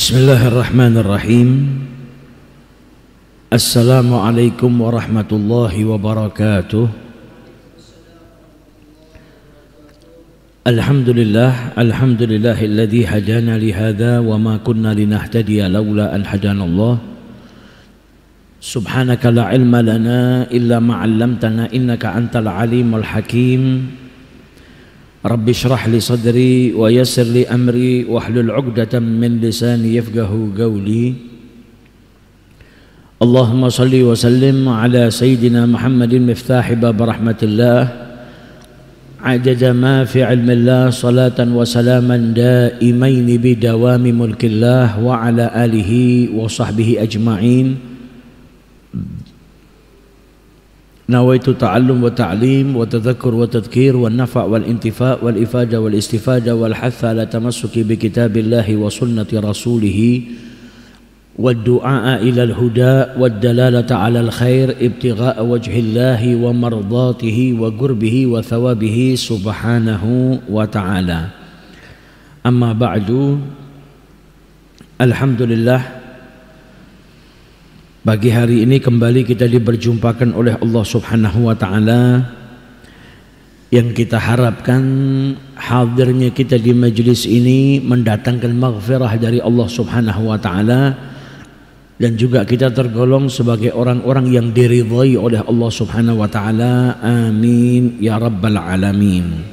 بسم الله الرحمن الرحيم السلام عليكم ورحمة الله وبركاته الحمد لله الحمد لله الذي هدانا لهذا وما كنا لنهتدي لولا أن هدانا الله سبحانك لا علم لنا إلا ما علمتنا إنك أنت العليم الحكيم رب اشرح لي صدري ويسر لي أمري واحلل عقدة من لساني يفقه قولي اللهم صل وسلم على سيدنا محمد مفتاح باب رحمة الله عدد ما في علم الله صلاة وسلاما دائمين بدوام ملك الله وعلى آله وصحبه أجمعين نويت تعلم وتعليم وتذكر وتذكير والنفع والانتفاء والإفاجة والاستفاجة والحث على التمسك بكتاب الله وسنة رسوله والدعاء إلى الهدى والدلالة على الخير ابتغاء وجه الله ومرضاته وقربه وثوابه سبحانه وتعالى أما بعد الحمد لله Bagi hari ini kembali kita diperjumpakan oleh Allah Subhanahu wa taala yang kita harapkan hadirnya kita di majlis ini mendatangkan maghfirah dari Allah Subhanahu wa taala dan juga kita tergolong sebagai orang-orang yang diridhai oleh Allah Subhanahu wa taala. Amin ya rabbal alamin.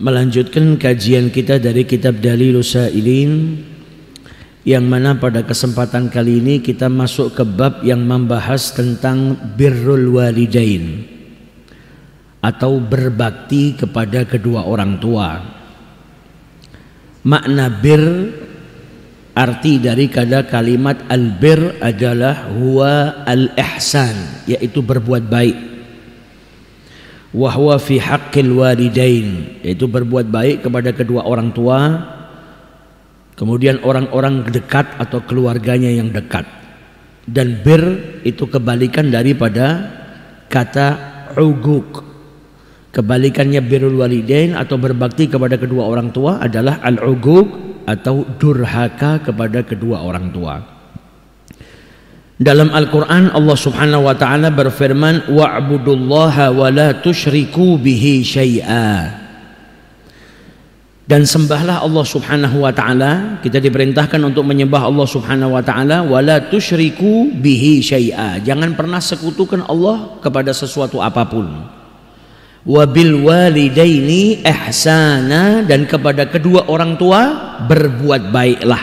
Melanjutkan kajian kita dari kitab Dalilus Sa'ilin yang mana pada kesempatan kali ini kita masuk ke bab yang membahas tentang birrul walidain atau berbakti kepada kedua orang tua. Makna bir arti dari kata kalimat albir adalah huwa al-ihsan yaitu berbuat baik. Wahwa fi haqqil walidain yaitu berbuat baik kepada kedua orang tua Kemudian orang-orang dekat atau keluarganya yang dekat. Dan bir itu kebalikan daripada kata uguk. Kebalikannya birul walidain atau berbakti kepada kedua orang tua adalah al-uguk atau durhaka kepada kedua orang tua. Dalam Al-Quran Allah subhanahu wa ta'ala berfirman Wa'budullaha wa la tushriku bihi syai'ah dan sembahlah Allah Subhanahu wa taala kita diperintahkan untuk menyembah Allah Subhanahu wa taala wala tusyriku bihi syai'a jangan pernah sekutukan Allah kepada sesuatu apapun wabil walidaini ihsana dan kepada kedua orang tua berbuat baiklah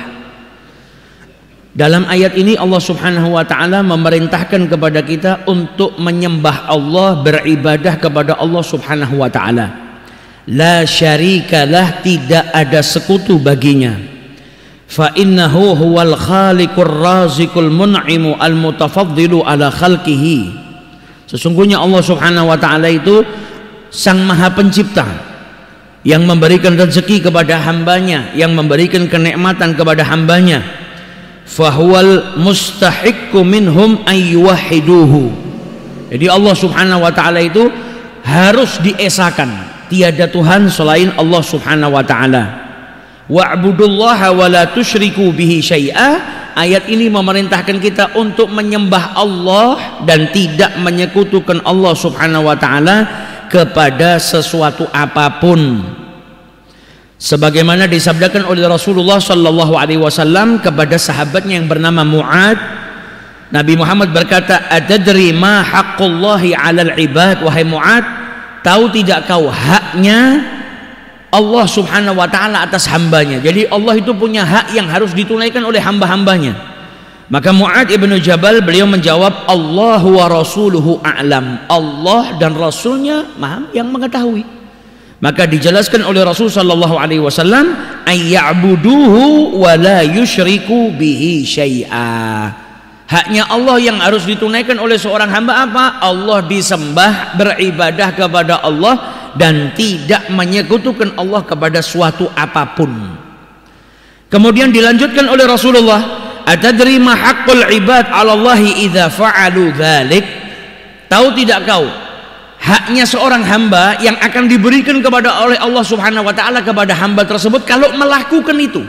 dalam ayat ini Allah Subhanahu wa taala memerintahkan kepada kita untuk menyembah Allah, beribadah kepada Allah Subhanahu wa taala la syarikalah tidak ada sekutu baginya fa innahu huwal khaliqur razikul mun'imu al mutafaddilu ala khalqihi sesungguhnya Allah Subhanahu wa taala itu sang maha pencipta yang memberikan rezeki kepada hambanya yang memberikan kenikmatan kepada hambanya fahuwal mustahiqqu minhum ayyuwahiduhu jadi Allah subhanahu wa ta'ala itu harus diesakan tiada Tuhan selain Allah Subhanahu wa taala. Wa'budullaha wa la tusyriku bihi syai'a. Ayat ini memerintahkan kita untuk menyembah Allah dan tidak menyekutukan Allah Subhanahu wa taala kepada sesuatu apapun. Sebagaimana disabdakan oleh Rasulullah sallallahu alaihi wasallam kepada sahabatnya yang bernama Muad Nabi Muhammad berkata, "Atadri ma haqqullahi 'alal ibad?" Wahai Muad, Tahu tidak kau haknya Allah subhanahu wa ta'ala atas hambanya Jadi Allah itu punya hak yang harus ditunaikan oleh hamba-hambanya Maka Mu'ad ibn Jabal beliau menjawab Allah wa rasuluhu a'lam Allah dan Rasulnya maha yang mengetahui maka dijelaskan oleh Rasul sallallahu alaihi wasallam ayyabuduhu wa la bihi syai'a Haknya Allah yang harus ditunaikan oleh seorang hamba apa? Allah disembah, beribadah kepada Allah dan tidak menyekutukan Allah kepada suatu apapun. Kemudian dilanjutkan oleh Rasulullah, "Atadri ma haqqul ibad 'ala Allah idza fa'alu dzalik?" Tahu tidak kau haknya seorang hamba yang akan diberikan kepada oleh Allah Subhanahu wa taala kepada hamba tersebut kalau melakukan itu?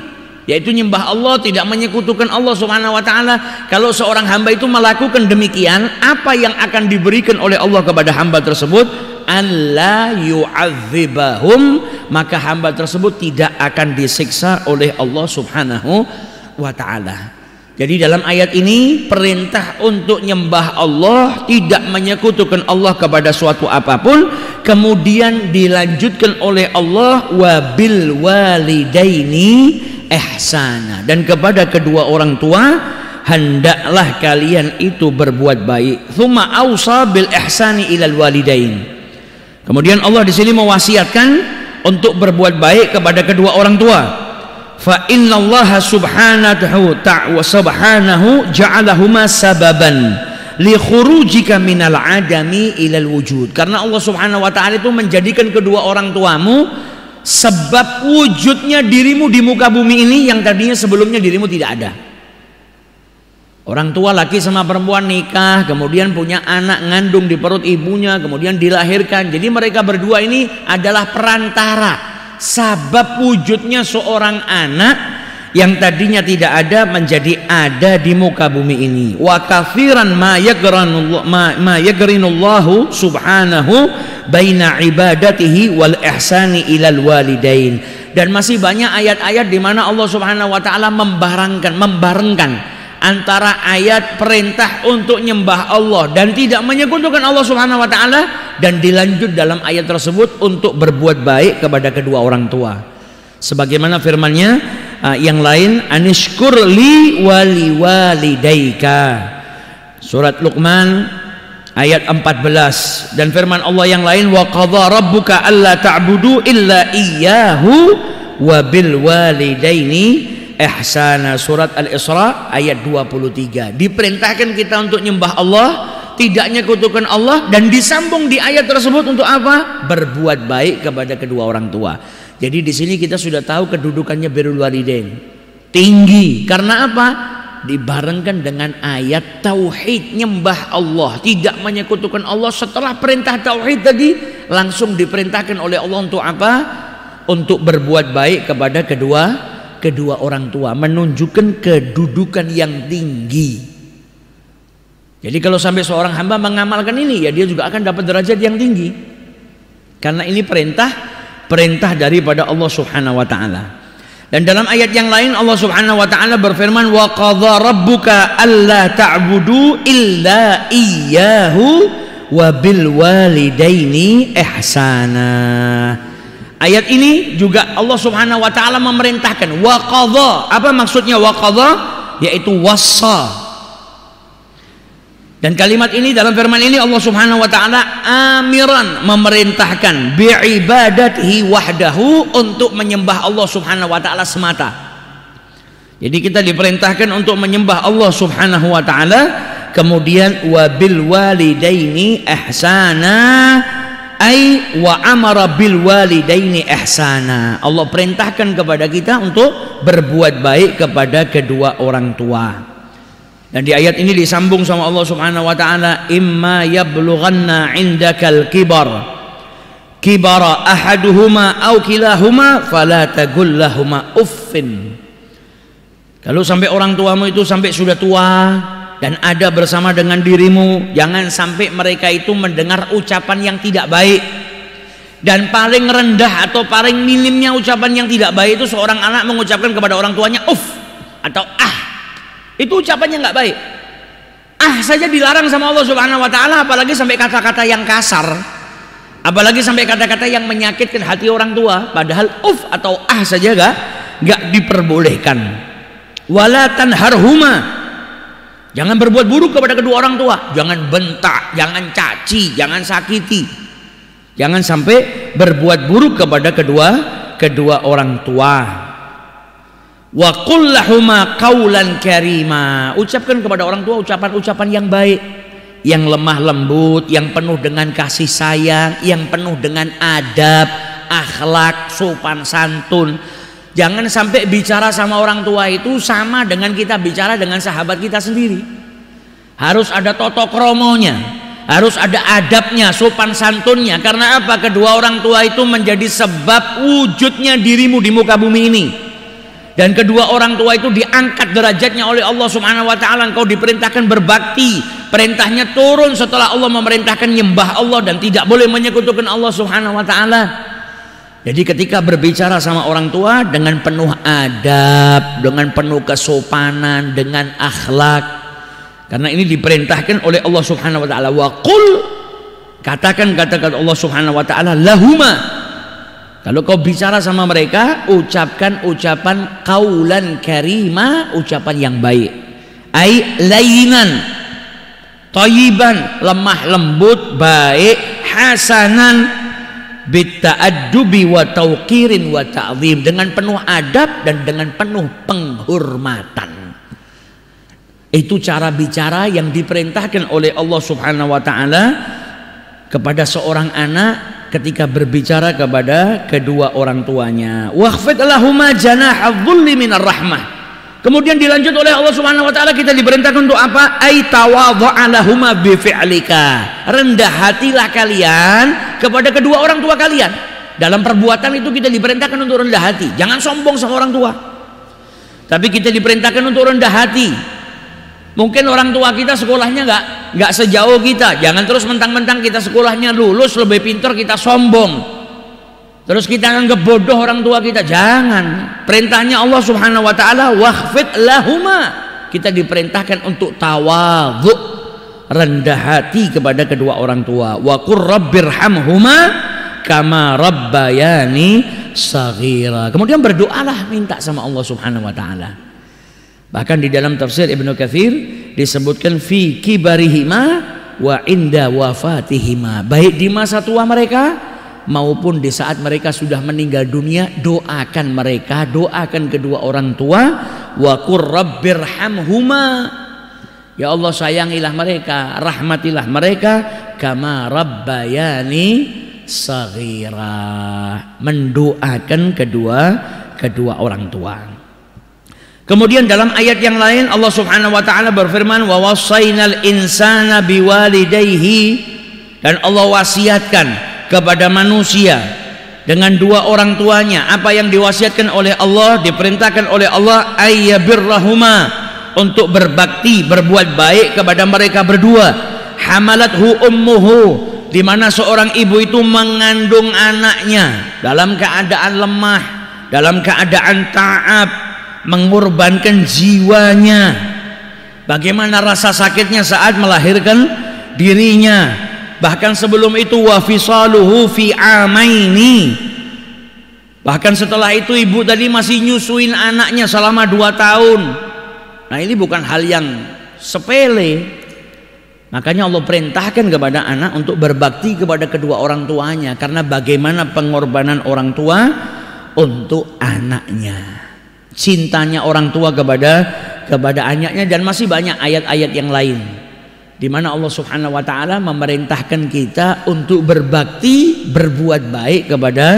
yaitu nyembah Allah tidak menyekutukan Allah Subhanahu wa taala kalau seorang hamba itu melakukan demikian apa yang akan diberikan oleh Allah kepada hamba tersebut Allah maka hamba tersebut tidak akan disiksa oleh Allah Subhanahu wa taala jadi dalam ayat ini perintah untuk nyembah Allah tidak menyekutukan Allah kepada suatu apapun kemudian dilanjutkan oleh Allah wabil walidaini ihsana dan kepada kedua orang tua hendaklah kalian itu berbuat baik thumma awsa bil ihsani ilal walidain kemudian Allah di sini mewasiatkan untuk berbuat baik kepada kedua orang tua fa innallaha subhanahu ta'wa subhanahu ja'alahuma sababan li khurujika minal adami ilal wujud karena Allah subhanahu wa ta'ala itu menjadikan kedua orang tuamu sebab wujudnya dirimu di muka bumi ini yang tadinya sebelumnya dirimu tidak ada. Orang tua laki sama perempuan nikah, kemudian punya anak ngandung di perut ibunya, kemudian dilahirkan. Jadi mereka berdua ini adalah perantara sebab wujudnya seorang anak yang tadinya tidak ada menjadi ada di muka bumi ini wa kafiran ma yagrinullahu subhanahu baina ibadatihi wal ihsani ilal walidain dan masih banyak ayat-ayat di mana Allah Subhanahu wa taala membarangkan membarengkan antara ayat perintah untuk nyembah Allah dan tidak menyekutukan Allah Subhanahu wa taala dan dilanjut dalam ayat tersebut untuk berbuat baik kepada kedua orang tua sebagaimana firman-Nya uh, yang lain anishkur li wali walidaika surat Luqman ayat 14 dan firman Allah yang lain wa qadha rabbuka alla ta'budu illa iyyahu wa bil walidaini ihsana surat al-Isra ayat 23 diperintahkan kita untuk nyembah Allah tidaknya kutukan Allah dan disambung di ayat tersebut untuk apa berbuat baik kepada kedua orang tua jadi di sini kita sudah tahu kedudukannya birrul walidain. Tinggi. Karena apa? Dibarengkan dengan ayat tauhid nyembah Allah, tidak menyekutukan Allah setelah perintah tauhid tadi langsung diperintahkan oleh Allah untuk apa? Untuk berbuat baik kepada kedua kedua orang tua, menunjukkan kedudukan yang tinggi. Jadi kalau sampai seorang hamba mengamalkan ini ya dia juga akan dapat derajat yang tinggi. Karena ini perintah perintah daripada Allah Subhanahu wa taala. Dan dalam ayat yang lain Allah Subhanahu wa taala berfirman wa qadha rabbuka alla ta'budu illa iyyahu wa bil walidaini ihsana. Ayat ini juga Allah Subhanahu wa taala memerintahkan wa qadha. Apa maksudnya wa qadha? Yaitu wassa dan kalimat ini dalam firman ini Allah Subhanahu wa taala amiran memerintahkan biibadatihi wahdahu untuk menyembah Allah Subhanahu wa taala semata. Jadi kita diperintahkan untuk menyembah Allah Subhanahu wa taala, kemudian wabil walidaini ihsana ai wa amara bil walidaini ihsana. Allah perintahkan kepada kita untuk berbuat baik kepada kedua orang tua. Dan di ayat ini disambung sama Allah Subhanahu wa taala, "Imma yablughanna 'indakal kibar." Kibara ahaduhuma au kilahuma fala tagullahuma uffin. Kalau sampai orang tuamu itu sampai sudah tua dan ada bersama dengan dirimu, jangan sampai mereka itu mendengar ucapan yang tidak baik. Dan paling rendah atau paling minimnya ucapan yang tidak baik itu seorang anak mengucapkan kepada orang tuanya uff atau ah itu ucapannya nggak baik. Ah saja dilarang sama Allah Subhanahu wa taala apalagi sampai kata-kata yang kasar. Apalagi sampai kata-kata yang menyakitkan hati orang tua, padahal uf atau ah saja gak nggak diperbolehkan. Wala tanharhuma. Jangan berbuat buruk kepada kedua orang tua, jangan bentak, jangan caci, jangan sakiti. Jangan sampai berbuat buruk kepada kedua kedua orang tua wa kullahuma kaulan kerima. ucapkan kepada orang tua ucapan-ucapan yang baik yang lemah lembut yang penuh dengan kasih sayang yang penuh dengan adab akhlak sopan santun jangan sampai bicara sama orang tua itu sama dengan kita bicara dengan sahabat kita sendiri harus ada toto kromonya harus ada adabnya sopan santunnya karena apa kedua orang tua itu menjadi sebab wujudnya dirimu di muka bumi ini dan kedua orang tua itu diangkat derajatnya oleh Allah Subhanahu wa taala engkau diperintahkan berbakti perintahnya turun setelah Allah memerintahkan nyembah Allah dan tidak boleh menyekutukan Allah Subhanahu wa taala jadi ketika berbicara sama orang tua dengan penuh adab dengan penuh kesopanan dengan akhlak karena ini diperintahkan oleh Allah Subhanahu wa taala wa qul katakan kata-kata Allah Subhanahu wa taala lahuma kalau kau bicara sama mereka, ucapkan ucapan kaulan karima, ucapan yang baik. Ai lainan, toyiban, lemah lembut, baik, hasanan, bita'addubi wa tauqirin wa ta'zim dengan penuh adab dan dengan penuh penghormatan. Itu cara bicara yang diperintahkan oleh Allah Subhanahu wa taala kepada seorang anak ketika berbicara kepada kedua orang tuanya. wahfid lahuma janahadh minar rahmah. Kemudian dilanjut oleh Allah Subhanahu wa taala kita diperintahkan untuk apa? Ai tawadha'alahuma bi alika Rendah hatilah kalian kepada kedua orang tua kalian. Dalam perbuatan itu kita diperintahkan untuk rendah hati. Jangan sombong sama orang tua. Tapi kita diperintahkan untuk rendah hati Mungkin orang tua kita sekolahnya nggak nggak sejauh kita. Jangan terus mentang-mentang kita sekolahnya lulus lebih pintar kita sombong. Terus kita anggap bodoh orang tua kita. Jangan. Perintahnya Allah Subhanahu wa taala wahfid lahuma. Kita diperintahkan untuk tawadhu rendah hati kepada kedua orang tua. Wa huma kama rabbayani sagira. Kemudian berdoalah minta sama Allah Subhanahu wa taala. Bahkan di dalam tafsir Ibnu Katsir disebutkan fi kibarihima wa inda wafatihima. Baik di masa tua mereka maupun di saat mereka sudah meninggal dunia doakan mereka doakan kedua orang tua wa qurrabbirhamhuma ya Allah sayangilah mereka rahmatilah mereka kama rabbayani saghira mendoakan kedua kedua orang tua Kemudian dalam ayat yang lain Allah Subhanahu wa taala berfirman wa wasainal insana biwalidayhi dan Allah wasiatkan kepada manusia dengan dua orang tuanya apa yang diwasiatkan oleh Allah diperintahkan oleh Allah ayyabirrahuma untuk berbakti berbuat baik kepada mereka berdua hamalat hu ummuhu di mana seorang ibu itu mengandung anaknya dalam keadaan lemah dalam keadaan taab mengorbankan jiwanya bagaimana rasa sakitnya saat melahirkan dirinya bahkan sebelum itu wafisaluhu fi amaini bahkan setelah itu ibu tadi masih nyusuin anaknya selama dua tahun nah ini bukan hal yang sepele Makanya Allah perintahkan kepada anak untuk berbakti kepada kedua orang tuanya karena bagaimana pengorbanan orang tua untuk anaknya cintanya orang tua kepada kepada anaknya dan masih banyak ayat-ayat yang lain di mana Allah Subhanahu wa taala memerintahkan kita untuk berbakti, berbuat baik kepada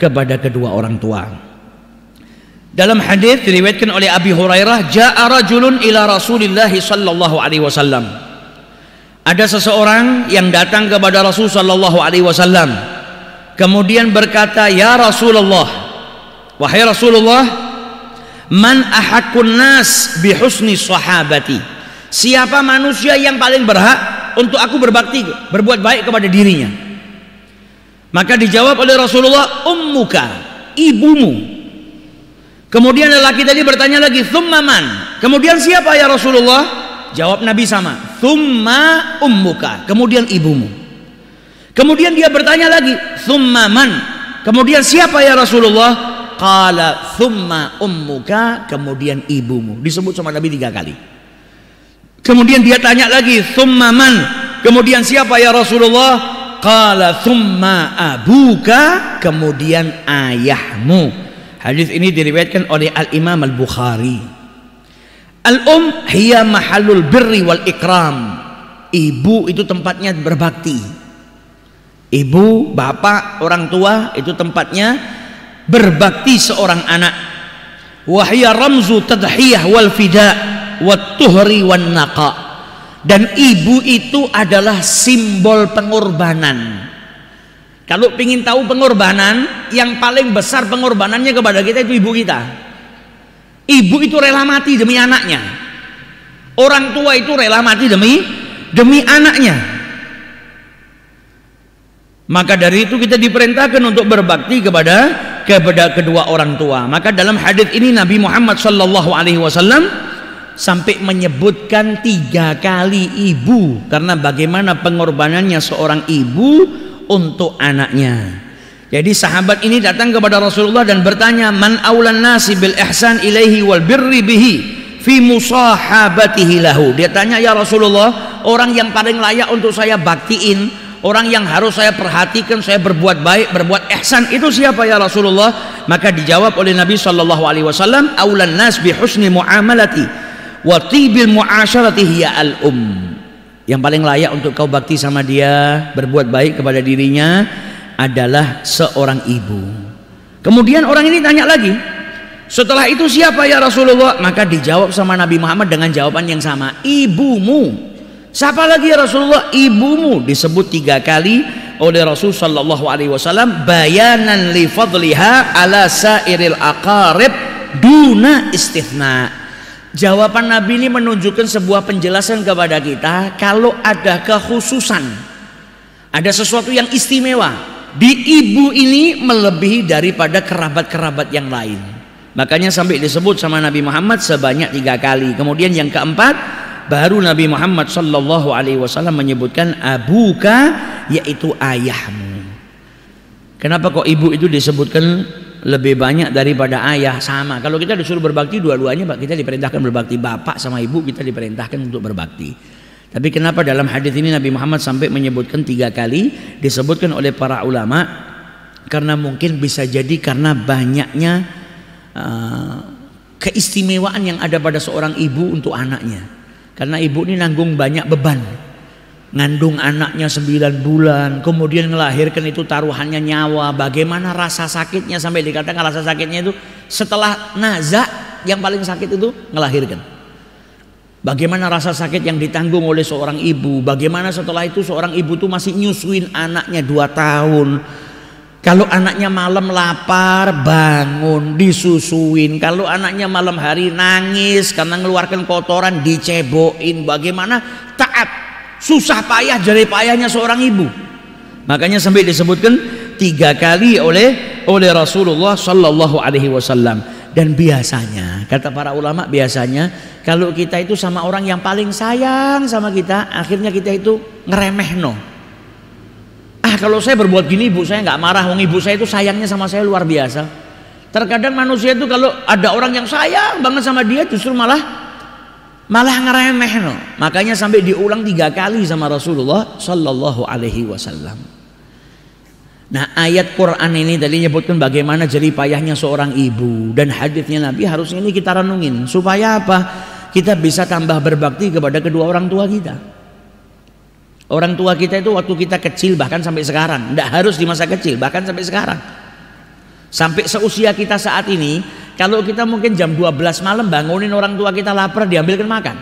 kepada kedua orang tua. Dalam hadis diriwayatkan oleh Abi Hurairah, ja'a rajulun ila Rasulillah sallallahu alaihi wasallam. Ada seseorang yang datang kepada Rasul sallallahu alaihi wasallam. Kemudian berkata, "Ya Rasulullah, wahai Rasulullah, man ahakun nas bihusni sahabati siapa manusia yang paling berhak untuk aku berbakti berbuat baik kepada dirinya maka dijawab oleh Rasulullah ummuka ibumu kemudian lelaki tadi bertanya lagi thumma man kemudian siapa ya Rasulullah jawab Nabi sama thumma ummuka kemudian ibumu kemudian dia bertanya lagi thumma man kemudian siapa ya Rasulullah qala thumma ummuka kemudian ibumu disebut sama Nabi tiga kali kemudian dia tanya lagi thumma man kemudian siapa ya Rasulullah qala thumma abuka kemudian ayahmu hadis ini diriwayatkan oleh al Imam al Bukhari al um hiya mahalul birri wal ikram ibu itu tempatnya berbakti ibu bapak orang tua itu tempatnya berbakti seorang anak wahya ramzu tadhiyah wal fida wat tuhri wan naqa dan ibu itu adalah simbol pengorbanan kalau ingin tahu pengorbanan yang paling besar pengorbanannya kepada kita itu ibu kita ibu itu rela mati demi anaknya orang tua itu rela mati demi demi anaknya maka dari itu kita diperintahkan untuk berbakti kepada kepada kedua orang tua. Maka dalam hadis ini Nabi Muhammad Shallallahu Alaihi Wasallam sampai menyebutkan tiga kali ibu karena bagaimana pengorbanannya seorang ibu untuk anaknya. Jadi sahabat ini datang kepada Rasulullah dan bertanya, "Man aulan nasi bil ihsan ilaihi wal birri bihi fi musahabatihi lahu?" Dia tanya, "Ya Rasulullah, orang yang paling layak untuk saya baktiin orang yang harus saya perhatikan saya berbuat baik berbuat ihsan itu siapa ya Rasulullah maka dijawab oleh Nabi Shallallahu Alaihi Wasallam aulan nas bi husni muamalati wa tibil muasharati hiya al um yang paling layak untuk kau bakti sama dia berbuat baik kepada dirinya adalah seorang ibu kemudian orang ini tanya lagi setelah itu siapa ya Rasulullah maka dijawab sama Nabi Muhammad dengan jawaban yang sama ibumu Siapa lagi ya Rasulullah? Ibumu disebut tiga kali oleh Rasul Shallallahu Alaihi Wasallam bayanan li fadliha ala sairil akarib duna istithna. Jawaban Nabi ini menunjukkan sebuah penjelasan kepada kita kalau ada kekhususan, ada sesuatu yang istimewa di ibu ini melebihi daripada kerabat-kerabat yang lain. Makanya sampai disebut sama Nabi Muhammad sebanyak tiga kali. Kemudian yang keempat baru Nabi Muhammad Shallallahu Alaihi Wasallam menyebutkan abuka yaitu ayahmu. Kenapa kok ibu itu disebutkan lebih banyak daripada ayah sama? Kalau kita disuruh berbakti dua-duanya, pak kita diperintahkan berbakti bapak sama ibu kita diperintahkan untuk berbakti. Tapi kenapa dalam hadis ini Nabi Muhammad sampai menyebutkan tiga kali disebutkan oleh para ulama karena mungkin bisa jadi karena banyaknya uh, keistimewaan yang ada pada seorang ibu untuk anaknya. Karena ibu ini nanggung banyak beban. Ngandung anaknya 9 bulan, kemudian melahirkan itu taruhannya nyawa. Bagaimana rasa sakitnya sampai dikatakan rasa sakitnya itu setelah nazak yang paling sakit itu melahirkan. Bagaimana rasa sakit yang ditanggung oleh seorang ibu? Bagaimana setelah itu seorang ibu tuh masih nyusuin anaknya dua tahun, kalau anaknya malam lapar, bangun, disusuin. Kalau anaknya malam hari nangis karena ngeluarkan kotoran, diceboin. Bagaimana taat? Susah payah jari payahnya seorang ibu. Makanya sampai disebutkan tiga kali oleh oleh Rasulullah Shallallahu Alaihi Wasallam. Dan biasanya kata para ulama biasanya kalau kita itu sama orang yang paling sayang sama kita, akhirnya kita itu ngeremeh no ah kalau saya berbuat gini ibu saya nggak marah wong ibu saya itu sayangnya sama saya luar biasa terkadang manusia itu kalau ada orang yang sayang banget sama dia justru malah malah ngeremeh no. makanya sampai diulang tiga kali sama Rasulullah Shallallahu Alaihi Wasallam nah ayat Quran ini tadi nyebutkan bagaimana jerih payahnya seorang ibu dan hadisnya Nabi harus ini kita renungin supaya apa kita bisa tambah berbakti kepada kedua orang tua kita Orang tua kita itu waktu kita kecil bahkan sampai sekarang, tidak harus di masa kecil, bahkan sampai sekarang. Sampai seusia kita saat ini, kalau kita mungkin jam 12 malam bangunin orang tua kita lapar diambilkan makan.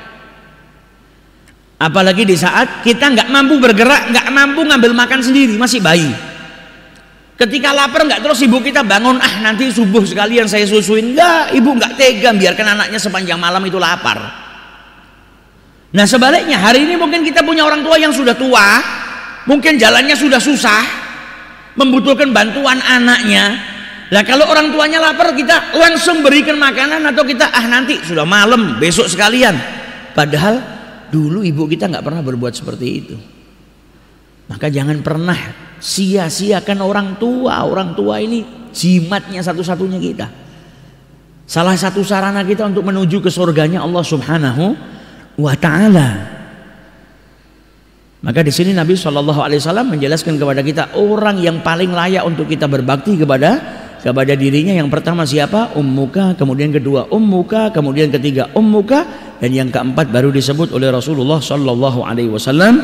Apalagi di saat kita nggak mampu bergerak, nggak mampu ngambil makan sendiri, masih bayi. Ketika lapar nggak terus ibu kita bangun, ah nanti subuh sekalian saya susuin. Enggak, ibu nggak tega biarkan anaknya sepanjang malam itu lapar. Nah sebaliknya hari ini mungkin kita punya orang tua yang sudah tua, mungkin jalannya sudah susah, membutuhkan bantuan anaknya. Nah kalau orang tuanya lapar kita langsung berikan makanan atau kita ah nanti sudah malam besok sekalian. Padahal dulu ibu kita nggak pernah berbuat seperti itu. Maka jangan pernah sia-siakan orang tua. Orang tua ini jimatnya satu-satunya kita. Salah satu sarana kita untuk menuju ke surganya Allah Subhanahu wa taala. Maka di sini Nabi Shallallahu alaihi wasallam menjelaskan kepada kita orang yang paling layak untuk kita berbakti kepada kepada dirinya yang pertama siapa? Ummuka, kemudian kedua ummuka, kemudian ketiga ummuka dan yang keempat baru disebut oleh Rasulullah Shallallahu alaihi wasallam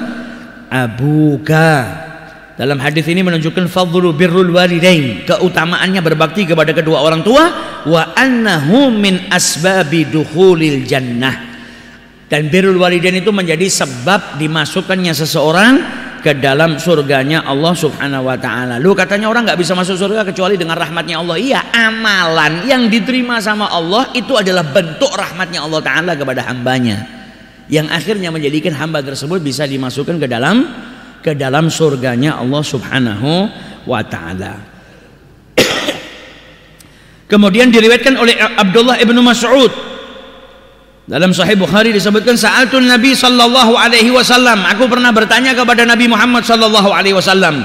abuka. Dalam hadis ini menunjukkan fadlu birrul walidain, keutamaannya berbakti kepada kedua orang tua wa annahu min asbabi dukhulil jannah dan birrul walidain itu menjadi sebab dimasukkannya seseorang ke dalam surganya Allah Subhanahu wa taala. Lu katanya orang nggak bisa masuk surga kecuali dengan rahmatnya Allah. Iya, amalan yang diterima sama Allah itu adalah bentuk rahmatnya Allah taala kepada hambanya. Yang akhirnya menjadikan hamba tersebut bisa dimasukkan ke dalam ke dalam surganya Allah Subhanahu wa taala. Kemudian diriwayatkan oleh Abdullah ibnu Mas'ud dalam Sahih Bukhari disebutkan saatun Nabi Shallallahu Alaihi Wasallam. Aku pernah bertanya kepada Nabi Muhammad Shallallahu Alaihi Wasallam,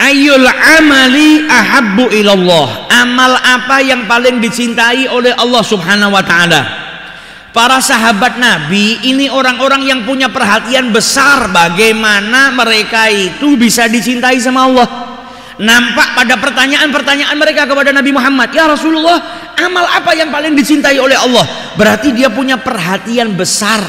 ayul amali ahabbu ilallah. Amal apa yang paling dicintai oleh Allah Subhanahu Wa Taala? Para sahabat Nabi ini orang-orang yang punya perhatian besar bagaimana mereka itu bisa dicintai sama Allah nampak pada pertanyaan-pertanyaan mereka kepada Nabi Muhammad ya Rasulullah amal apa yang paling dicintai oleh Allah berarti dia punya perhatian besar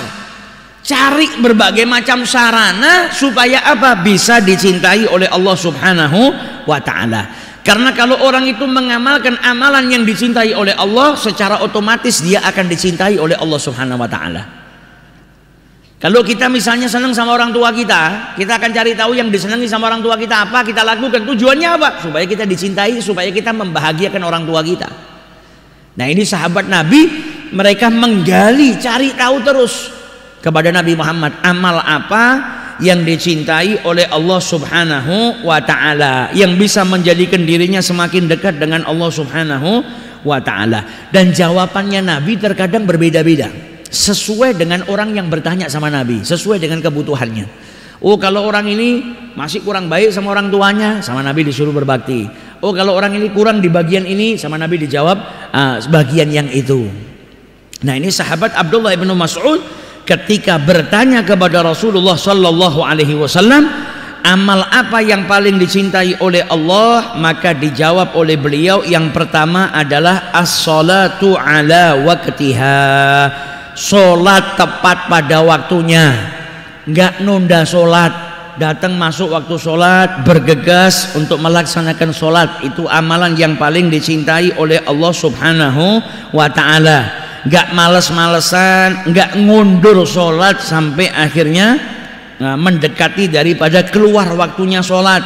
cari berbagai macam sarana supaya apa bisa dicintai oleh Allah subhanahu wa ta'ala karena kalau orang itu mengamalkan amalan yang dicintai oleh Allah secara otomatis dia akan dicintai oleh Allah subhanahu wa ta'ala kalau kita misalnya senang sama orang tua kita, kita akan cari tahu yang disenangi sama orang tua kita apa, kita lakukan. Tujuannya apa? Supaya kita dicintai, supaya kita membahagiakan orang tua kita. Nah ini sahabat Nabi, mereka menggali, cari tahu terus kepada Nabi Muhammad. Amal apa yang dicintai oleh Allah subhanahu wa ta'ala. Yang bisa menjadikan dirinya semakin dekat dengan Allah subhanahu wa ta'ala. Dan jawabannya Nabi terkadang berbeda-beda sesuai dengan orang yang bertanya sama Nabi, sesuai dengan kebutuhannya. Oh kalau orang ini masih kurang baik sama orang tuanya, sama Nabi disuruh berbakti. Oh kalau orang ini kurang di bagian ini, sama Nabi dijawab ah, sebagian bagian yang itu. Nah ini sahabat Abdullah ibnu Mas'ud ketika bertanya kepada Rasulullah Shallallahu Alaihi Wasallam amal apa yang paling dicintai oleh Allah maka dijawab oleh beliau yang pertama adalah as-salatu ala waktiha sholat tepat pada waktunya nggak nunda sholat datang masuk waktu sholat bergegas untuk melaksanakan sholat itu amalan yang paling dicintai oleh Allah subhanahu wa ta'ala nggak males-malesan nggak ngundur sholat sampai akhirnya nah, mendekati daripada keluar waktunya sholat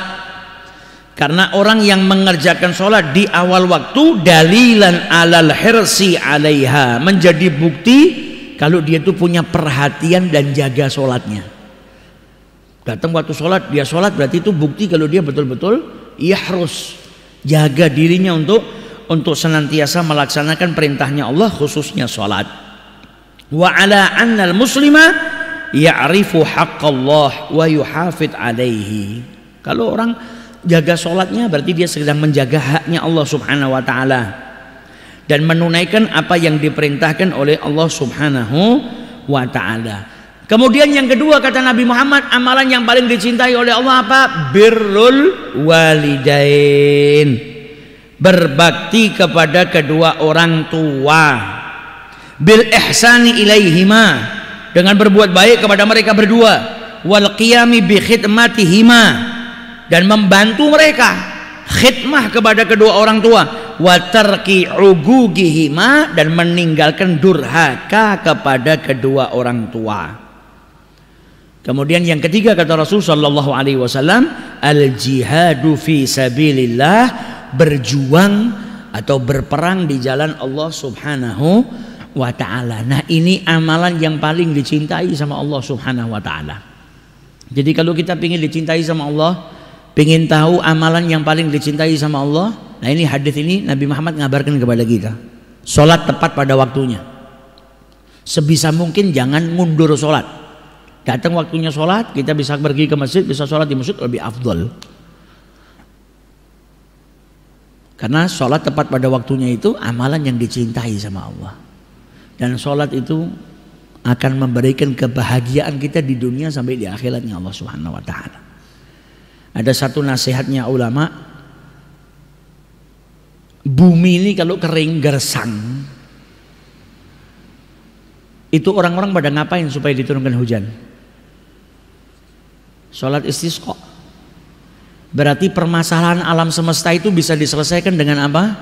karena orang yang mengerjakan sholat di awal waktu dalilan alal hirsi alaiha menjadi bukti kalau dia itu punya perhatian dan jaga sholatnya. Datang waktu sholat, dia sholat berarti itu bukti kalau dia betul-betul ia harus jaga dirinya untuk untuk senantiasa melaksanakan perintahnya Allah khususnya sholat. Wa ala annal muslima ya'rifu haqqallah wa yuhafid alaihi. Kalau orang jaga sholatnya berarti dia sedang menjaga haknya Allah subhanahu wa ta'ala dan menunaikan apa yang diperintahkan oleh Allah Subhanahu wa taala. Kemudian yang kedua kata Nabi Muhammad, amalan yang paling dicintai oleh Allah apa? Birrul walidain. Berbakti kepada kedua orang tua. Bil ihsani ilaihima dengan berbuat baik kepada mereka berdua. Wal qiyami bi khidmatihima dan membantu mereka khidmah kepada kedua orang tua watarki ugugihima dan meninggalkan durhaka kepada kedua orang tua. Kemudian yang ketiga kata Rasul sallallahu alaihi wasallam al jihadu fi sabilillah berjuang atau berperang di jalan Allah Subhanahu wa taala. Nah, ini amalan yang paling dicintai sama Allah Subhanahu wa taala. Jadi kalau kita ingin dicintai sama Allah, ingin tahu amalan yang paling dicintai sama Allah, Nah ini hadis ini Nabi Muhammad ngabarkan kepada kita. Sholat tepat pada waktunya. Sebisa mungkin jangan mundur sholat. Datang waktunya sholat, kita bisa pergi ke masjid, bisa sholat di masjid lebih afdol. Karena sholat tepat pada waktunya itu amalan yang dicintai sama Allah. Dan sholat itu akan memberikan kebahagiaan kita di dunia sampai di akhiratnya Allah Subhanahu wa taala. Ada satu nasihatnya ulama Bumi ini kalau kering gersang, itu orang-orang pada ngapain supaya diturunkan hujan? Sholat istisqa. Berarti permasalahan alam semesta itu bisa diselesaikan dengan apa?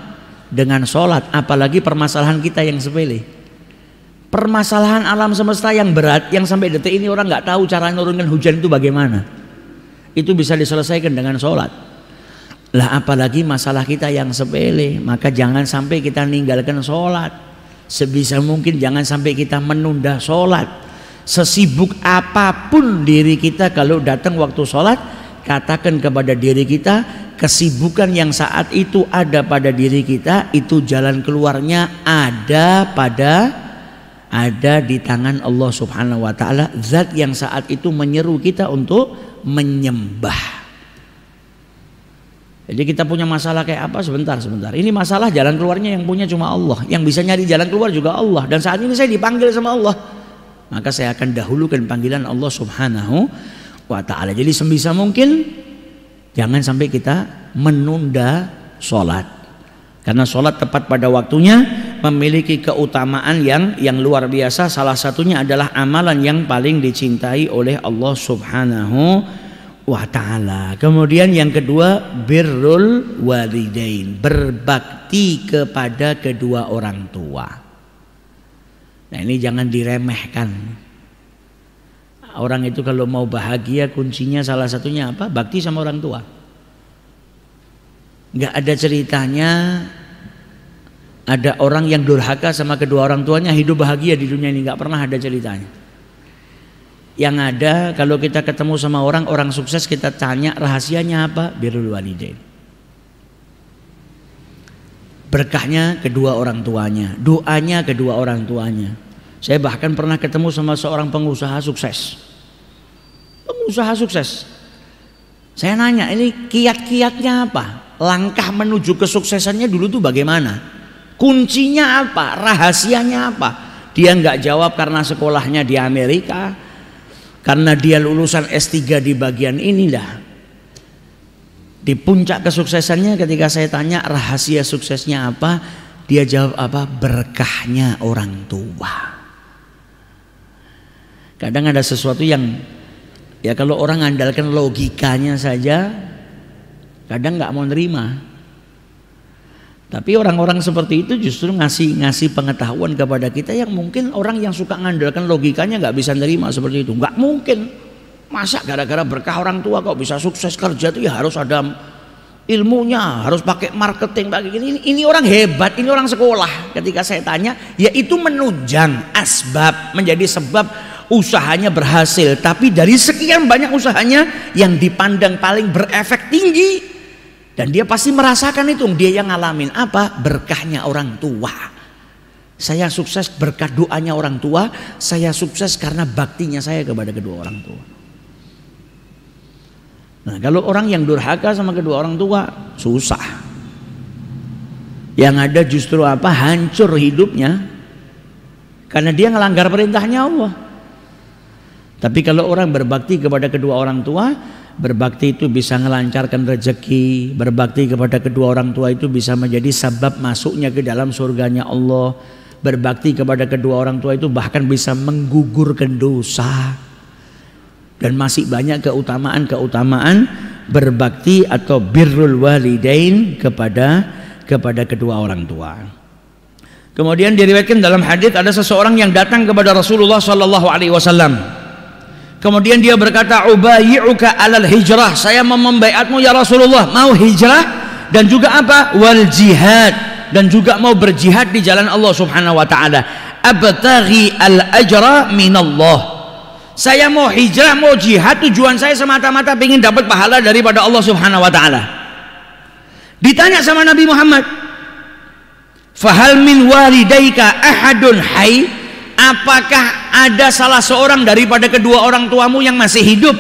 Dengan sholat. Apalagi permasalahan kita yang sepele. Permasalahan alam semesta yang berat, yang sampai detik ini orang nggak tahu cara nurunkan hujan itu bagaimana. Itu bisa diselesaikan dengan sholat. Lah apalagi masalah kita yang sepele, maka jangan sampai kita ninggalkan sholat. Sebisa mungkin jangan sampai kita menunda sholat. Sesibuk apapun diri kita kalau datang waktu sholat, katakan kepada diri kita, kesibukan yang saat itu ada pada diri kita, itu jalan keluarnya ada pada ada di tangan Allah Subhanahu wa taala, zat yang saat itu menyeru kita untuk menyembah. Jadi kita punya masalah kayak apa sebentar sebentar. Ini masalah jalan keluarnya yang punya cuma Allah. Yang bisa nyari jalan keluar juga Allah. Dan saat ini saya dipanggil sama Allah. Maka saya akan dahulukan panggilan Allah Subhanahu wa taala. Jadi sebisa mungkin jangan sampai kita menunda sholat. Karena sholat tepat pada waktunya memiliki keutamaan yang yang luar biasa. Salah satunya adalah amalan yang paling dicintai oleh Allah Subhanahu wa wa taala. Kemudian yang kedua birrul walidain, berbakti kepada kedua orang tua. Nah, ini jangan diremehkan. Orang itu kalau mau bahagia kuncinya salah satunya apa? Bakti sama orang tua. nggak ada ceritanya ada orang yang durhaka sama kedua orang tuanya hidup bahagia di dunia ini nggak pernah ada ceritanya. Yang ada kalau kita ketemu sama orang, orang sukses kita tanya rahasianya apa? Birrul walidain. Berkahnya kedua orang tuanya, doanya kedua orang tuanya. Saya bahkan pernah ketemu sama seorang pengusaha sukses. Pengusaha sukses. Saya nanya, ini kiat-kiatnya apa? Langkah menuju kesuksesannya dulu tuh bagaimana? Kuncinya apa? Rahasianya apa? Dia nggak jawab karena sekolahnya di Amerika, karena dia lulusan S3 di bagian inilah. Di puncak kesuksesannya ketika saya tanya rahasia suksesnya apa, dia jawab apa? Berkahnya orang tua. Kadang ada sesuatu yang ya kalau orang andalkan logikanya saja kadang nggak mau nerima tapi orang-orang seperti itu justru ngasih ngasih pengetahuan kepada kita yang mungkin orang yang suka ngandalkan logikanya nggak bisa nerima seperti itu. Nggak mungkin. Masa gara-gara berkah orang tua kok bisa sukses kerja tuh ya harus ada ilmunya, harus pakai marketing, pakai ini, ini orang hebat, ini orang sekolah. Ketika saya tanya, ya itu menunjang asbab menjadi sebab usahanya berhasil. Tapi dari sekian banyak usahanya yang dipandang paling berefek tinggi, dan dia pasti merasakan itu, dia yang ngalamin apa? Berkahnya orang tua. Saya sukses berkat doanya orang tua, saya sukses karena baktinya saya kepada kedua orang tua. Nah, kalau orang yang durhaka sama kedua orang tua, susah. Yang ada justru apa? Hancur hidupnya. Karena dia ngelanggar perintahnya Allah. Tapi kalau orang berbakti kepada kedua orang tua, Berbakti itu bisa melancarkan rezeki, berbakti kepada kedua orang tua itu bisa menjadi sebab masuknya ke dalam surganya Allah. Berbakti kepada kedua orang tua itu bahkan bisa menggugurkan dosa. Dan masih banyak keutamaan-keutamaan berbakti atau birrul walidain kepada kepada kedua orang tua. Kemudian diriwayatkan dalam hadis ada seseorang yang datang kepada Rasulullah saw. Alaihi Wasallam Kemudian dia berkata, Ubayyuka alal hijrah." Saya mau membaiatmu ya Rasulullah, mau hijrah dan juga apa? wal jihad dan juga mau berjihad di jalan Allah Subhanahu wa taala. Abtaghi al ajra minallah. Saya mau hijrah, mau jihad, tujuan saya semata-mata ingin dapat pahala daripada Allah Subhanahu wa taala. Ditanya sama Nabi Muhammad, "Fahal min walidaika ahadun hayy?" apakah ada salah seorang daripada kedua orang tuamu yang masih hidup